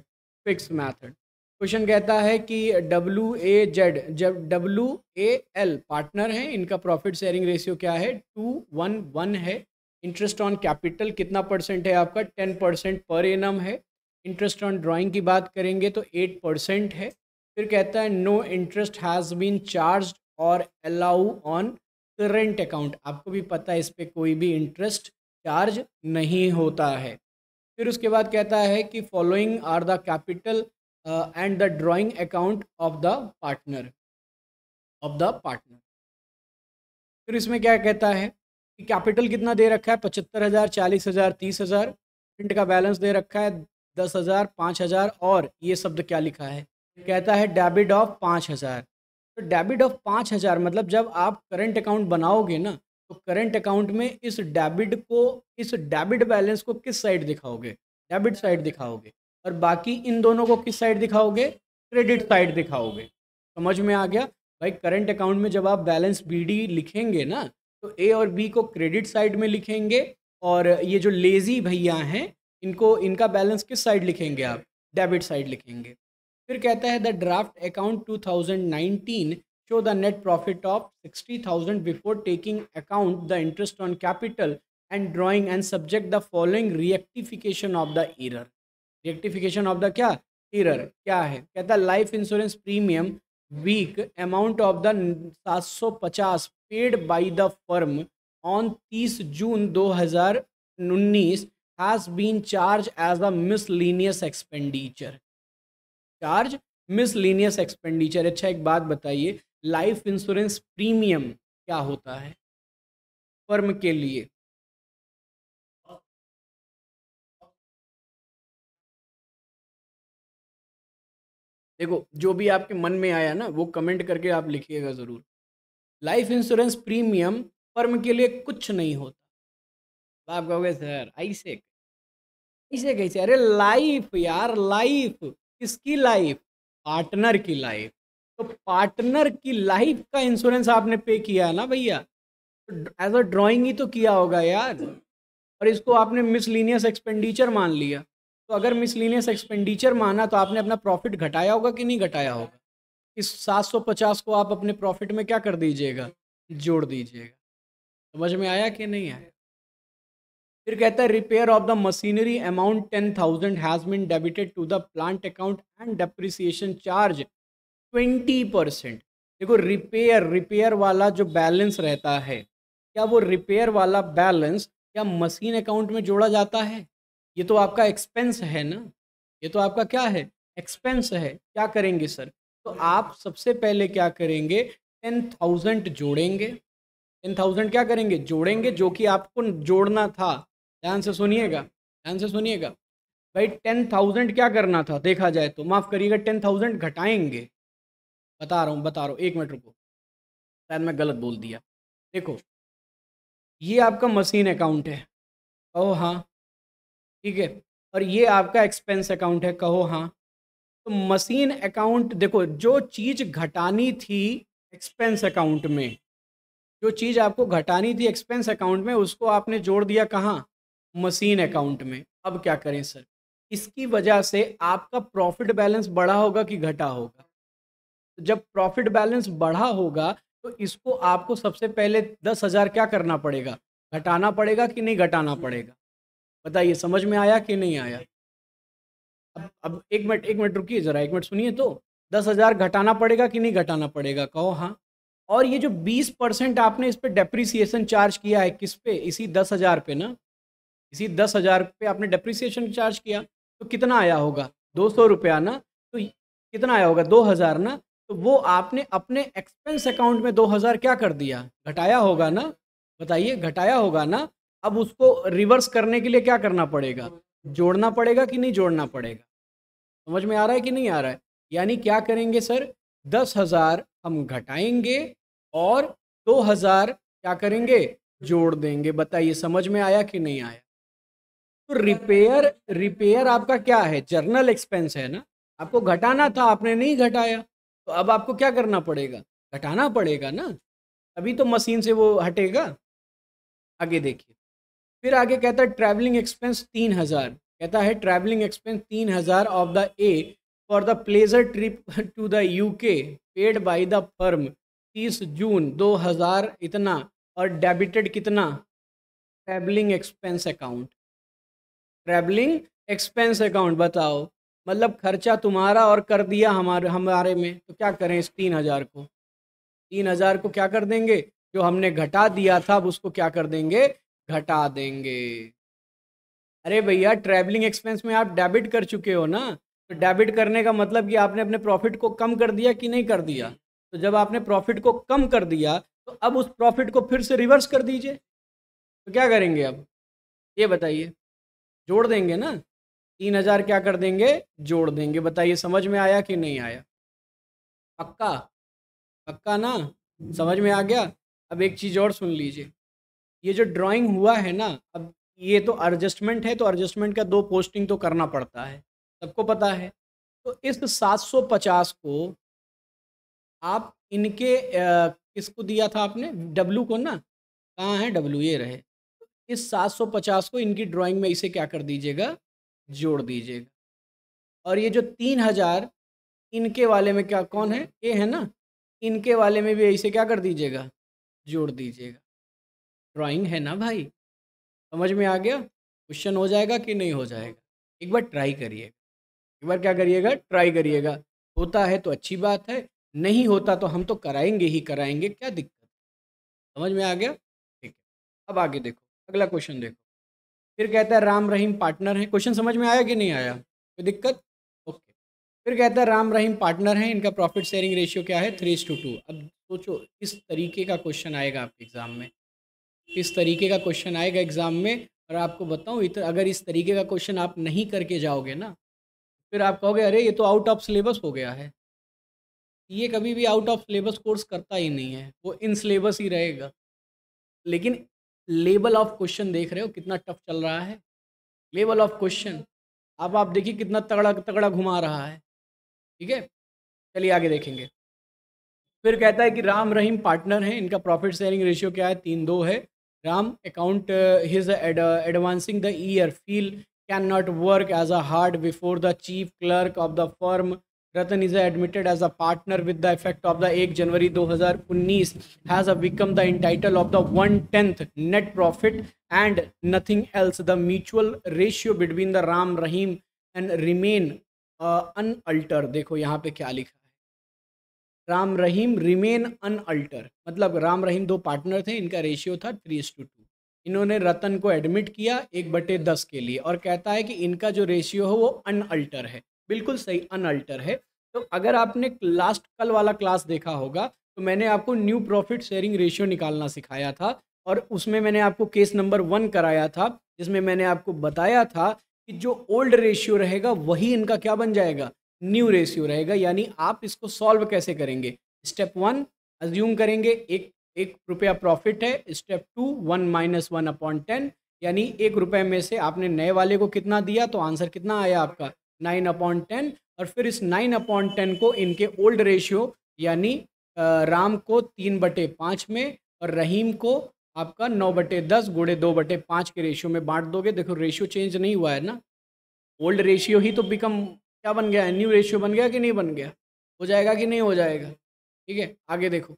fix method question कहता है कि डब्ल्यू ए जेड जब डब्ल्यू ए एल पार्टनर है इनका प्रॉफिट शेयरिंग रेशियो क्या है टू वन वन है इंटरेस्ट ऑन कैपिटल कितना परसेंट है आपका टेन परसेंट पर एनम है इंटरेस्ट ऑन ड्राइंग की बात करेंगे तो एट परसेंट है फिर कहता है no interest has been charge और अलाउ ऑन करेंट अकाउंट आपको भी पता है इस पर कोई भी इंटरेस्ट चार्ज नहीं होता है फिर उसके बाद कहता है कि following are the capital and the drawing account of the partner of the partner फिर इसमें क्या कहता है कि कैपिटल कितना दे रखा है पचहत्तर हज़ार चालीस हज़ार तीस हज़ार प्रिंट का बैलेंस दे रखा है दस हज़ार पाँच हज़ार और ये शब्द क्या लिखा है कहता है डेबिट ऑफ पाँच हज़ार तो डेबिट ऑफ पाँच हज़ार मतलब जब आप करंट अकाउंट बनाओगे ना तो करंट अकाउंट में इस डेबिट को इस डेबिट बैलेंस को किस साइड दिखाओगे डेबिट साइड दिखाओगे और बाकी इन दोनों को किस साइड दिखाओगे क्रेडिट साइड दिखाओगे समझ में आ गया भाई करंट अकाउंट में जब आप बैलेंस बी लिखेंगे ना तो ए और बी को क्रेडिट साइड में लिखेंगे और ये जो लेज़ी भैया हैं इनको इनका बैलेंस किस साइड लिखेंगे आप डेबिट साइड लिखेंगे फिर कहता है the draft account 2019 show the net profit of 60,000 before taking account the interest on capital and drawing and subject the following rectification of the error rectification of the क्या एरर क्या है कहता है life insurance premium week amount of the 750 paid by the firm on 30 June 2019 has been charged as a miscellaneous expenditure charge miscellaneous expenditure अच्छा एक बात बताइए लाइफ इंश्योरेंस प्रीमियम क्या होता है फर्म के लिए देखो जो भी आपके मन में आया ना वो कमेंट करके आप लिखिएगा ज़रूर लाइफ इंश्योरेंस प्रीमियम फर्म के लिए कुछ नहीं होता तो आप कहोगे सर ऐसे ऐसे हाँ। कैसे अरे लाइफ यार लाइफ किसकी लाइफ पार्टनर की लाइफ तो पार्टनर की लाइफ का इंश्योरेंस आपने पे किया है ना भैया एज तो अ तो ड्राइंग ही तो किया होगा यार और इसको आपने मिसलिनियस एक्सपेंडिचर मान लिया तो अगर मिसलिनियस एक्सपेंडिचर माना तो आपने अपना प्रॉफिट घटाया होगा कि नहीं घटाया होगा इस 750 को आप अपने प्रॉफिट में क्या कर दीजिएगा जोड़ दीजिएगा समझ में आया कि नहीं आया फिर कहता है repair of the machinery amount ten thousand has been debited to the plant account and depreciation charge twenty percent देखो रिपेयर रिपेयर वाला जो बैलेंस रहता है क्या वो रिपेयर वाला बैलेंस क्या मशीन अकाउंट में जोड़ा जाता है ये तो आपका एक्सपेंस है ना ये तो आपका क्या है एक्सपेंस है क्या करेंगे सर तो आप सबसे पहले क्या करेंगे टेन थाउजेंड जोड़ेंगे टेन थाउजेंड क्या करेंगे जोड़ेंगे जो कि आपको जोड़ना था ध्यान से सुनिएगा ध्यान से सुनिएगा भाई टेन थाउजेंड क्या करना था देखा जाए तो माफ़ करिएगा टेन थाउजेंड घटाएंगे बता रहा हूँ बता रहा हूँ एक मिनट रुको शायद मैं गलत बोल दिया देखो ये आपका मशीन अकाउंट है कहो हाँ ठीक है और ये आपका एक्सपेंस अकाउंट है कहो हाँ तो मशीन अकाउंट देखो जो चीज़ घटानी थी एक्सपेंस अकाउंट में जो चीज़ आपको घटानी थी एक्सपेंस अकाउंट में उसको आपने जोड़ दिया कहाँ मशीन अकाउंट में अब क्या करें सर इसकी वजह से आपका प्रॉफिट बैलेंस बढ़ा होगा कि घटा होगा जब प्रॉफिट बैलेंस बढ़ा होगा तो इसको आपको सबसे पहले दस हज़ार क्या करना पड़ेगा घटाना पड़ेगा कि नहीं घटाना पड़ेगा बताइए समझ में आया कि नहीं आया अब अब एक मिनट एक मिनट रुकिए ज़रा एक मिनट सुनिए तो दस हज़ार घटाना पड़ेगा कि नहीं घटाना पड़ेगा कहो हाँ और ये जो बीस परसेंट आपने इस पर डेप्रिसिएशन चार्ज किया है किस पे इसी दस हज़ार पे ना इसी दस हज़ार पे आपने डेप्रिसिएशन चार्ज किया तो कितना आया होगा दो सौ रुपया ना तो कितना आया होगा दो हज़ार ना तो वो आपने अपने एक्सपेंस अकाउंट में दो हज़ार क्या कर दिया घटाया होगा ना बताइए घटाया होगा ना अब उसको रिवर्स करने के लिए क्या करना पड़ेगा जोड़ना पड़ेगा कि नहीं जोड़ना पड़ेगा समझ में आ रहा है कि नहीं आ रहा है यानी क्या करेंगे सर दस हज़ार हम घटाएंगे और दो हज़ार क्या करेंगे जोड़ देंगे बताइए समझ में आया कि नहीं आया तो रिपेयर रिपेयर आपका क्या है जर्नल एक्सपेंस है ना आपको घटाना था आपने नहीं घटाया तो अब आपको क्या करना पड़ेगा घटाना पड़ेगा ना अभी तो मशीन से वो हटेगा आगे देखिए फिर आगे कहता है ट्रैवलिंग एक्सपेंस तीन हज़ार कहता है ट्रैवलिंग एक्सपेंस तीन हज़ार of the A for the pleasure trip to the UK paid by the firm तीस जून दो हज़ार इतना और डेबिटेड कितना travelling expense account travelling expense account बताओ मतलब खर्चा तुम्हारा और कर दिया हमारे हमारे में तो क्या करें इस तीन हज़ार को तीन हज़ार को क्या कर देंगे जो हमने घटा दिया था अब उसको क्या कर देंगे घटा देंगे अरे भैया ट्रैवलिंग एक्सपेंस में आप डेबिट कर चुके हो ना तो डेबिट करने का मतलब कि आपने अपने प्रॉफिट को कम कर दिया कि नहीं कर दिया तो जब आपने प्रॉफिट को कम कर दिया तो अब उस प्रॉफिट को फिर से रिवर्स कर दीजिए तो क्या करेंगे अब ये बताइए जोड़ देंगे ना तीन हजार क्या कर देंगे जोड़ देंगे बताइए समझ में आया कि नहीं आया पक्का पक्का ना समझ में आ गया अब एक चीज़ और सुन लीजिए ये जो ड्राइंग हुआ है ना अब ये तो एडजस्टमेंट है तो एडजस्टमेंट का दो पोस्टिंग तो करना पड़ता है सबको पता है तो इस 750 को आप इनके किसको दिया था आपने डब्लू को ना कहाँ है डब्लू ये रहे इस 750 को इनकी ड्राइंग में इसे क्या कर दीजिएगा जोड़ दीजिएगा और ये जो 3000 इनके वाले में क्या कौन है ए है ना इनके वाले में भी इसे क्या कर दीजिएगा जोड़ दीजिएगा ड्राइंग है ना भाई समझ में आ गया क्वेश्चन हो जाएगा कि नहीं हो जाएगा एक बार ट्राई करिएगा एक बार क्या करिएगा ट्राई करिएगा होता है तो अच्छी बात है नहीं होता तो हम तो कराएंगे ही कराएंगे क्या दिक्कत समझ में आ गया ठीक है अब आगे देखो अगला क्वेश्चन देखो फिर कहता है राम रहीम पार्टनर है क्वेश्चन समझ में आया कि नहीं आया कोई दिक्कत ओके फिर कहता है राम रहीम पार्टनर है इनका प्रॉफिट शेयरिंग रेशियो क्या है थ्री टू टू अब सोचो किस तरीके का क्वेश्चन आएगा आपके एग्ज़ाम में किस तरीके का क्वेश्चन आएगा एग्ज़ाम में और आपको बताऊँ अगर इस तरीके का क्वेश्चन आप नहीं करके जाओगे ना फिर आप कहोगे अरे ये तो आउट ऑफ सिलेबस हो गया है ये कभी भी आउट ऑफ सिलेबस कोर्स करता ही नहीं है वो इन सिलेबस ही रहेगा लेकिन लेवल ऑफ क्वेश्चन देख रहे हो कितना टफ चल रहा है लेवल ऑफ क्वेश्चन अब आप देखिए कितना तगड़ा तगड़ा घुमा रहा है ठीक है चलिए आगे देखेंगे फिर कहता है कि राम रहीम पार्टनर हैं इनका प्रॉफिट शेयरिंग रेशियो क्या है तीन दो है Ram account his advancing the year feel can not work as a hard before the chief clerk of the firm Ratan is admitted as a partner with the effect of the एक जनवरी 2019 has a become the entitle of the one tenth net profit and nothing else the mutual ratio between the Ram Rahim and remain unalter देखो यहाँ पे क्या लिखा है राम रहीम रिमेन अनअल्टर मतलब राम रहीम दो पार्टनर थे इनका रेशियो था थ्री एस टू टू इन्होंने रतन को एडमिट किया एक बटे दस के लिए और कहता है कि इनका जो रेशियो है वो अनअल्टर है बिल्कुल सही अनअल्टर है तो अगर आपने लास्ट कल वाला क्लास देखा होगा तो मैंने आपको न्यू प्रॉफिट शेयरिंग रेशियो निकालना सिखाया था और उसमें मैंने आपको केस नंबर वन कराया था जिसमें मैंने आपको बताया था कि जो ओल्ड रेशियो रहेगा वही इनका क्या बन जाएगा न्यू रेशियो रहेगा यानी आप इसको सॉल्व कैसे करेंगे स्टेप वन अज्यूम करेंगे एक एक रुपया प्रॉफिट है step two one minus one upon ten यानी एक रुपये में से आपने नए वाले को कितना दिया तो आंसर कितना आया आपका नाइन अपॉन टेन और फिर इस नाइन अपॉन टेन को इनके ओल्ड रेशियो यानी राम को तीन बटे पाँच में और रहीम को आपका नौ बटे दस गुड़े दो बटे पाँच के रेशियो में बांट दोगे देखो रेशियो चेंज नहीं हुआ है ना ओल्ड रेशियो ही तो बिकम क्या बन गया है न्यू रेशियो बन गया कि नहीं बन गया हो जाएगा कि नहीं हो जाएगा ठीक है आगे देखो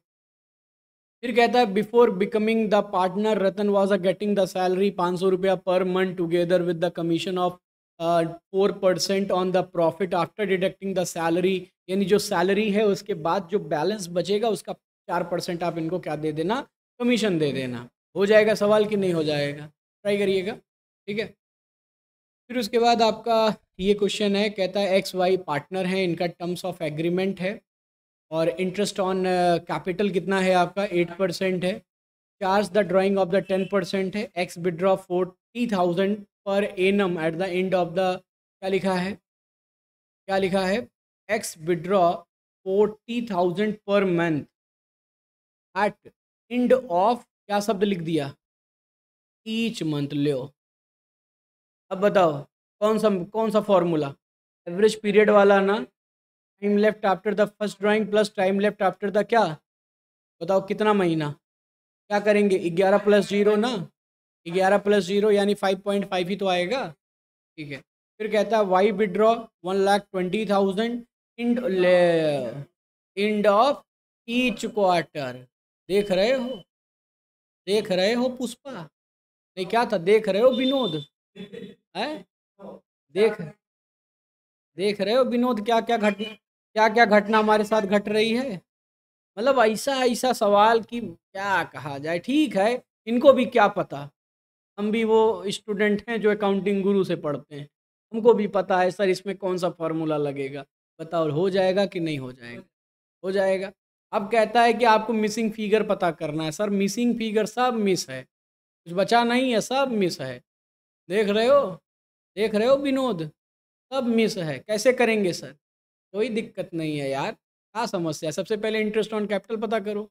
फिर कहता है before becoming the partner Ratan was getting the salary पाँच सौ रुपया per month together with the commission of four percent on the profit after deducting the salary यानी जो सैलरी है उसके बाद जो बैलेंस बचेगा उसका चार परसेंट आप इनको क्या दे देना कमीशन दे देना हो जाएगा सवाल कि नहीं हो जाएगा ट्राई करिएगा ठीक है फिर उसके बाद आपका ये क्वेश्चन है कहता है एक्स वाई पार्टनर है इनका टर्म्स ऑफ एग्रीमेंट है और इंटरेस्ट ऑन कैपिटल कितना है आपका एट परसेंट है charge the drawing of the ten percent है X withdraw forty thousand per annum at the end of the क्या लिखा है क्या लिखा है X withdraw forty thousand per month at end of क्या शब्द लिख दिया ईच मंथ लो अब बताओ कौन सा कौन सा फॉर्मूला एवरेज पीरियड वाला ना time left after the first drawing plus time left after the क्या बताओ कितना महीना क्या करेंगे ग्यारह प्लस जीरो ना ग्यारह प्लस जीरो यानी फाइव पॉइंट फाइव ही तो आएगा ठीक है फिर कहता है Y withdraw one lakh twenty thousand end end of each quarter देख रहे हो देख रहे हो पुष्पा नहीं क्या था देख रहे हो विनोद है देख देख रहे हो विनोद क्या क्या घटना क्या क्या घटना हमारे साथ घट रही है मतलब ऐसा ऐसा सवाल कि क्या कहा जाए ठीक है इनको भी क्या पता हम भी वो स्टूडेंट हैं जो अकाउंटिंग गुरु से पढ़ते हैं हमको भी पता है सर इसमें कौन सा फार्मूला लगेगा बताओ हो जाएगा कि नहीं हो जाएगा हो जाएगा अब कहता है कि आपको मिसिंग फिगर पता करना है सर मिसिंग फिगर सब मिस है कुछ बचा नहीं है सब मिस है देख रहे हो देख रहे हो विनोद सब मिस है कैसे करेंगे सर कोई दिक्कत नहीं है यार क्या समस्या सबसे पहले इंटरेस्ट ऑन कैपिटल पता करो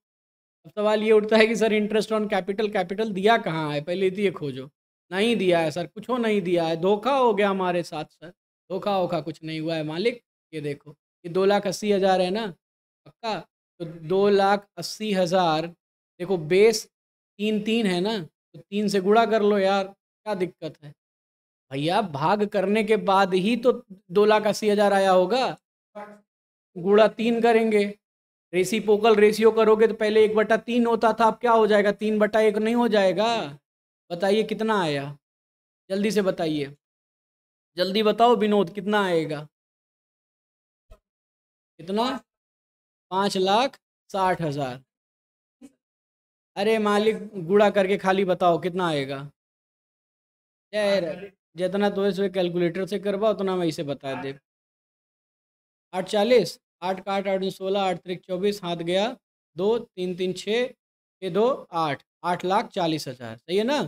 अब सवाल ये उठता है कि sir interest on capital capital दिया कहाँ है पहले दिए खोजो नहीं दिया है सर कुछ हो नहीं दिया है धोखा हो गया हमारे साथ सर धोखा ओखा कुछ नहीं हुआ है मालिक ये देखो ये दो लाख अस्सी हज़ार है ना पक्का तो दो लाख अस्सी हज़ार देखो बेस तीन तीन है ना तो तीन से गुड़ा कर लो यार क्या दिक्कत है भैया भाग करने के बाद ही तो दो लाख अस्सी हज़ार आया होगा गुड़ा तीन करेंगे रेसिपोकल रेशियो करोगे तो पहले एक बटा तीन होता था अब क्या हो जाएगा तीन बटा एक नहीं हो जाएगा बताइए कितना आया जल्दी से बताइए जल्दी बताओ विनोद कितना आएगा कितना पाँच लाख साठ हजार अरे मालिक गुड़ा करके खाली बताओ कितना आएगा यार जितना तो कैलकुलेटर से करवा उतना वही से बता दे आठ चालीस आठ का आठ आठ दो सोलह आठ तरीक चौबीस हाथ गया दो तीन तीन छः ये दो आठ आठ लाख चालीस हज़ार सही है ना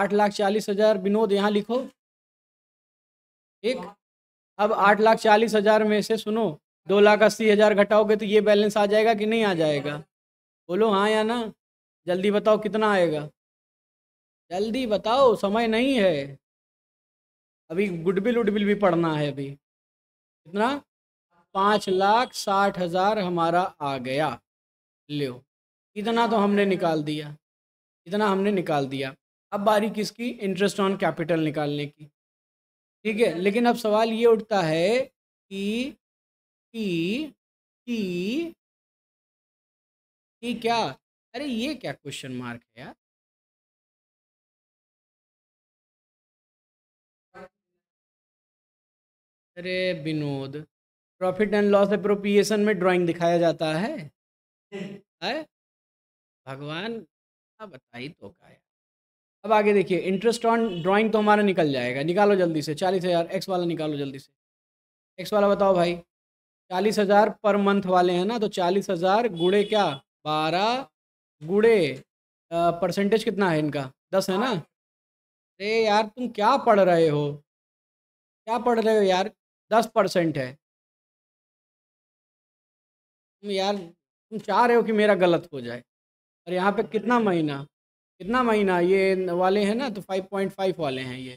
आठ लाख चालीस हज़ार विनोद यहाँ लिखो ठीक अब आठ लाख चालीस हज़ार में से सुनो दो लाख अस्सी हज़ार घटाओगे तो ये बैलेंस आ जाएगा कि नहीं आ जाएगा बोलो हाँ या ना जल्दी बताओ कितना आएगा जल्दी बताओ समय नहीं है अभी गुडबिल उडबिल भी पढ़ना है अभी कितना पाँच लाख साठ हज़ार हमारा आ गया लो इतना तो हमने निकाल दिया इतना हमने निकाल दिया अब बारी किसकी इंटरेस्ट ऑन कैपिटल निकालने की ठीक है लेकिन अब सवाल ये उठता है कि कि कि, कि क्या अरे ये क्या क्वेश्चन मार्क है यार अरे Vinod profit and loss appropriation में ड्राइंग दिखाया जाता है है भगवान बताई तो क्या अब आगे देखिए इंटरेस्ट ऑन ड्राइंग तो हमारा निकल जाएगा निकालो जल्दी से चालीस हज़ार एक्स वाला निकालो जल्दी से एक्स वाला बताओ भाई चालीस हज़ार पर मंथ वाले हैं ना तो चालीस हज़ार गुड़े क्या बारह गुड़े परसेंटेज कितना है इनका दस है ना हाँ। अरे यार तुम क्या पढ़ रहे हो क्या पढ़ रहे हो यार दस परसेंट है तुम यार तुम चाह रहे हो कि मेरा गलत हो जाए और यहाँ पे कितना महीना कितना महीना ये वाले हैं ना तो फाइव पॉइंट फाइव वाले हैं ये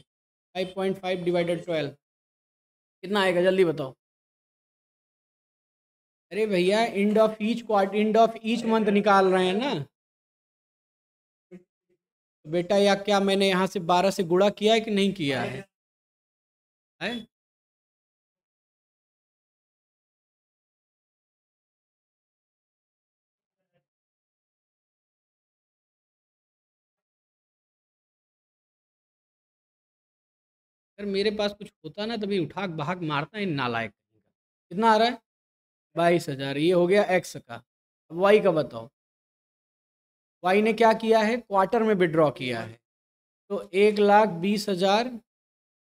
five point five divided twelve कितना आएगा जल्दी बताओ अरे भैया end of each quarter end of each month निकाल रहे हैं ना बेटा या क्या मैंने यहाँ से बारह से गुड़ा किया है कि नहीं किया है, है? अगर मेरे पास कुछ होता ना तभी उठाक बहाक मारता इन नालायक कितना आ रहा है बाईस हजार ये हो गया एक्स का अब वाई का बताओ वाई ने क्या किया है क्वार्टर में विड्रॉ किया है तो एक लाख बीस हजार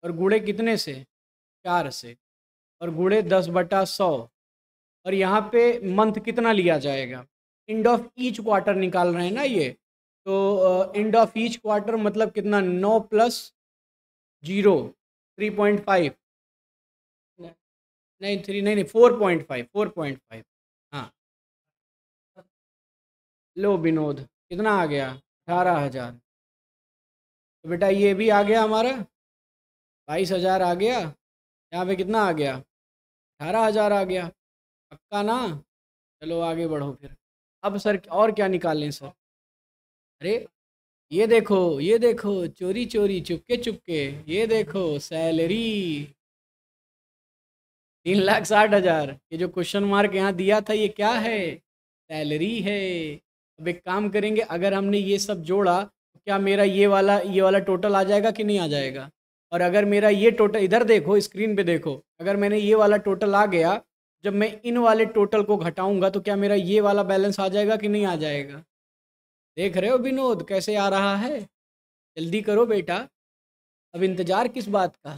और गुड़े कितने से चार से और गुड़े दस बटा सौ और यहाँ पे मंथ कितना लिया जाएगा इंड ऑफ ईच क्वार्टर निकाल रहे हैं ना ये तो इंड ऑफ ईच क्वार्टर मतलब कितना नौ plus zero three point five नहीं थ्री नहीं नहीं four point five four point five हाँ लो विनोद कितना आ गया अठारह हजार तो बेटा ये भी आ गया हमारा बाईस हजार आ गया यहाँ पे कितना आ गया अठारह हजार आ गया पक्का ना चलो आगे बढ़ो फिर अब सर और क्या निकालें सर अरे ये देखो ये देखो चोरी चोरी चुपके चुपके ये देखो सैलरी तीन लाख साठ हजार ये जो क्वेश्चन मार्क यहाँ दिया था ये क्या है सैलरी है अब एक काम करेंगे अगर हमने ये सब जोड़ा तो क्या मेरा ये वाला ये वाला टोटल आ जाएगा कि नहीं आ जाएगा और अगर मेरा ये टोटल इधर देखो स्क्रीन पे देखो अगर मैंने ये वाला टोटल आ गया जब मैं इन वाले टोटल को घटाऊंगा तो क्या मेरा ये वाला बैलेंस आ जाएगा कि नहीं आ जाएगा देख रहे हो विनोद कैसे आ रहा है जल्दी करो बेटा अब इंतजार किस बात का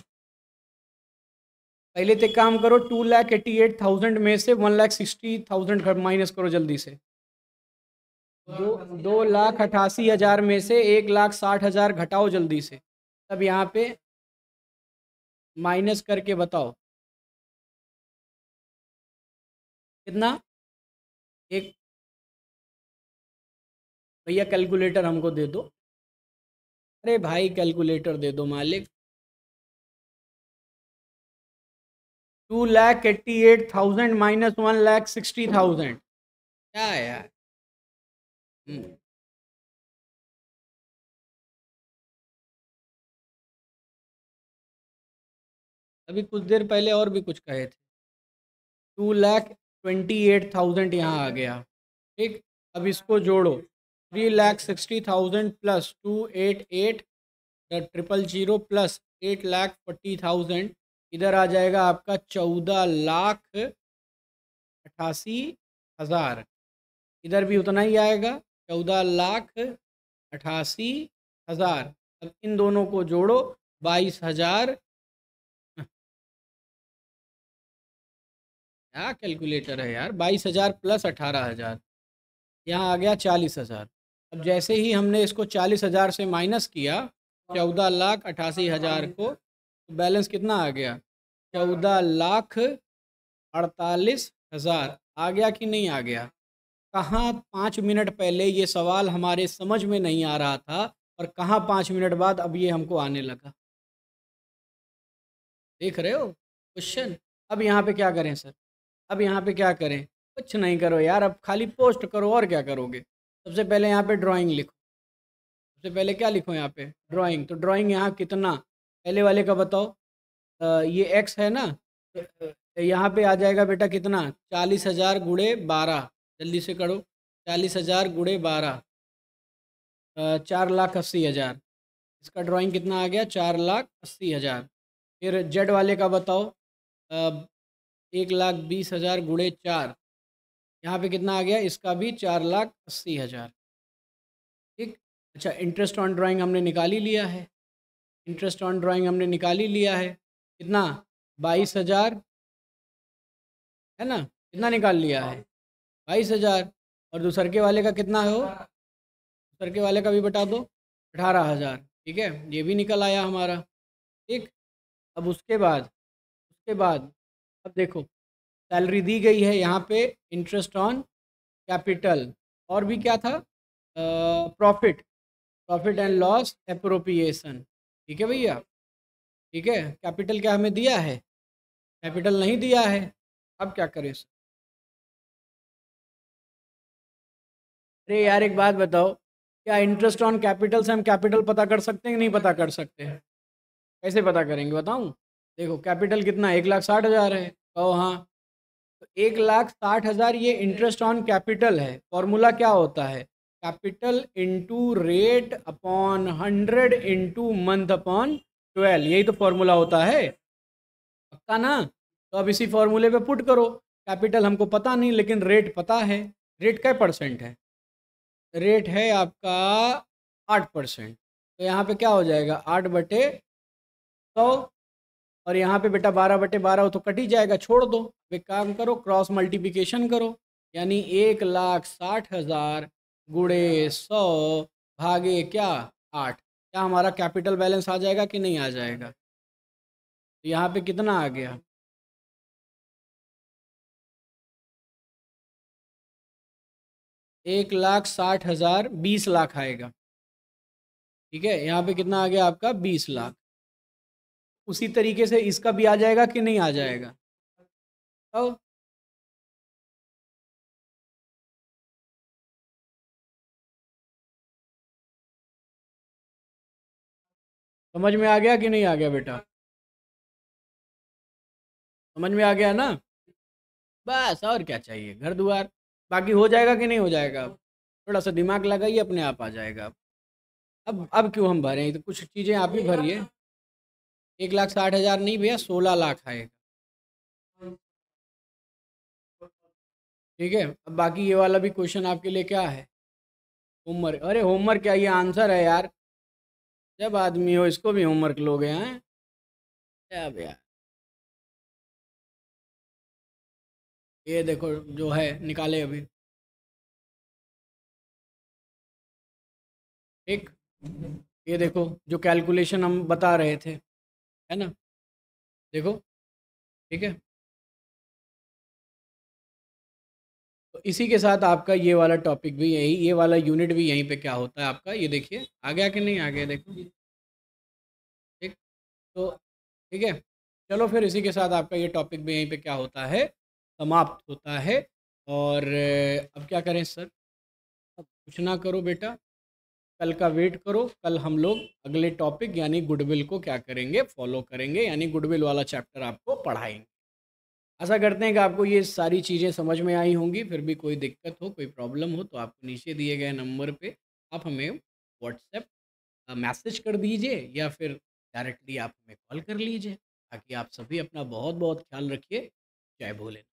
पहले तो काम करो two lakh eighty eight thousand में से one lakh sixty thousand minus करो जल्दी से दो दो लाख अठासी हज़ार में से एक लाख साठ हज़ार घटाओ जल्दी से तब यहाँ पे माइनस करके बताओ कितना एक भैया कैलकुलेटर हमको दे दो अरे भाई कैलकुलेटर दे दो मालिक two lakh eighty eight thousand minus one lakh sixty thousand क्या है यार हम्म। अभी कुछ देर पहले और भी कुछ कहे थे two lakh twenty eight thousand यहाँ आ गया ठीक अब इसको जोड़ो three lakh sixty thousand plus two eight eight triple zero plus eight lakh forty thousand इधर आ जाएगा आपका चौदह लाख अट्ठासी हज़ार इधर भी उतना ही आएगा चौदह लाख अट्ठासी हज़ार अब इन दोनों को जोड़ो बाईस हज़ार क्या कैलकुलेटर है यार बाईस हज़ार प्लस अठारह हज़ार यहाँ आ गया चालीस हज़ार अब जैसे ही हमने इसको चालीस हज़ार से माइनस किया चौदह लाख अट्ठासी हज़ार को तो बैलेंस कितना आ गया चौदह लाख अड़तालीस हज़ार आ गया कि नहीं आ गया कहाँ पाँच मिनट पहले ये सवाल हमारे समझ में नहीं आ रहा था और कहाँ पाँच मिनट बाद अब ये हमको आने लगा देख रहे हो क्वेश्चन अब यहाँ पे क्या करें सर अब यहाँ पे क्या करें कुछ नहीं करो यार अब खाली पोस्ट करो और क्या करोगे सबसे पहले यहाँ पे ड्राइंग लिखो सबसे पहले क्या लिखो यहाँ पे ड्राइंग तो ड्राइंग यहाँ कितना पहले वाले का बताओ आ, ये एक्स है ना यहाँ पे आ जाएगा बेटा कितना चालीस हजार गुड़े बारह जल्दी से करो चालीस हजार गुड़े बारह चार लाख अस्सी हजार इसका ड्राइंग कितना आ गया चार लाख अस्सी हजार फिर जेड वाले का बताओ आ, एक लाख बीस हजार गुड़े चार यहाँ पे कितना आ गया इसका भी चार लाख अस्सी हज़ार ठीक अच्छा इंटरेस्ट ऑन ड्राइंग हमने निकाल ही लिया है इंटरेस्ट ऑन ड्राइंग हमने निकाल ही लिया है कितना बाईस हज़ार है ना कितना निकाल लिया है हाँ। बाईस हज़ार और दूसर के वाले का कितना है वो दूसर के वाले का भी बता दो अठारह हज़ार ठीक है ये भी निकल आया हमारा ठीक अब उसके बाद उसके बाद अब देखो सैलरी दी गई है यहाँ पे इंटरेस्ट ऑन कैपिटल और भी क्या था profit profit and loss appropriation ठीक है भैया ठीक है कैपिटल क्या हमें दिया है कैपिटल नहीं दिया है अब क्या करें सर अरे यार एक बात बताओ क्या इंटरेस्ट ऑन कैपिटल से हम कैपिटल पता कर सकते हैं कि नहीं पता कर सकते कैसे पता करेंगे बताऊँ देखो कैपिटल कितना एक लाख साठ हज़ार है कहो हाँ तो एक लाख साठ हज़ार ये इंटरेस्ट ऑन कैपिटल है फॉर्मूला क्या होता है capital into rate upon hundred into month upon twelve यही तो फॉर्मूला होता है पक्का ना तो अब इसी फॉर्मूले पे पुट करो कैपिटल हमको पता नहीं लेकिन रेट पता है रेट क्या परसेंट है रेट है आपका आठ परसेंट तो यहाँ पे क्या हो जाएगा आठ बटे सौ तो और यहाँ पे बेटा बारह बटे बारह हो तो कट ही जाएगा छोड़ दो एक काम करो क्रॉस मल्टीप्लिकेशन करो यानी एक लाख साठ हज़ार गुड़े सौ भागे क्या आठ क्या हमारा कैपिटल बैलेंस आ जाएगा कि नहीं आ जाएगा तो यहाँ पे कितना आ गया एक लाख साठ हज़ार बीस लाख आएगा ठीक है यहाँ पे कितना आ गया आपका बीस लाख उसी तरीके से इसका भी आ जाएगा कि नहीं आ जाएगा तो समझ में आ गया कि नहीं आ गया बेटा समझ में आ गया ना बस और क्या चाहिए घर द्वार बाकी हो जाएगा कि नहीं हो जाएगा थोड़ा सा दिमाग लगाइए अपने आप आ जाएगा अब अब क्यों हम भरें तो कुछ चीज़ें आप ही भरिए एक लाख साठ हज़ार नहीं भैया सोलह लाख आएगा ठीक है अब बाकी ये वाला भी क्वेश्चन आपके लिए क्या है होमवर्क अरे होमवर्क क्या ये आंसर है यार जब आदमी हो इसको भी होमवर्क लोगे हैं क्या भैया ये देखो जो है निकाले अभी ठीक ये देखो जो कैलकुलेशन हम बता रहे थे है ना देखो ठीक है तो इसी के साथ आपका ये वाला टॉपिक भी यही ये वाला यूनिट भी यहीं पे क्या होता है आपका ये देखिए आ गया कि नहीं आ गया देखो ठीक तो ठीक है चलो फिर इसी के साथ आपका ये टॉपिक भी यहीं पे क्या होता है समाप्त होता है और अब क्या करें सर अब कुछ ना करो बेटा कल का वेट करो कल हम लोग अगले टॉपिक यानी गुडविल को क्या करेंगे फॉलो करेंगे यानी गुडविल वाला चैप्टर आपको पढ़ाएंगे आशा करते हैं कि आपको ये सारी चीज़ें समझ में आई होंगी फिर भी कोई दिक्कत हो कोई प्रॉब्लम हो तो आपको नीचे दिए गए नंबर पे आप हमें व्हाट्सएप मैसेज कर दीजिए या फिर डायरेक्टली आप हमें कॉल कर लीजिए ताकि आप सभी अपना बहुत बहुत ख्याल रखिए जय भोले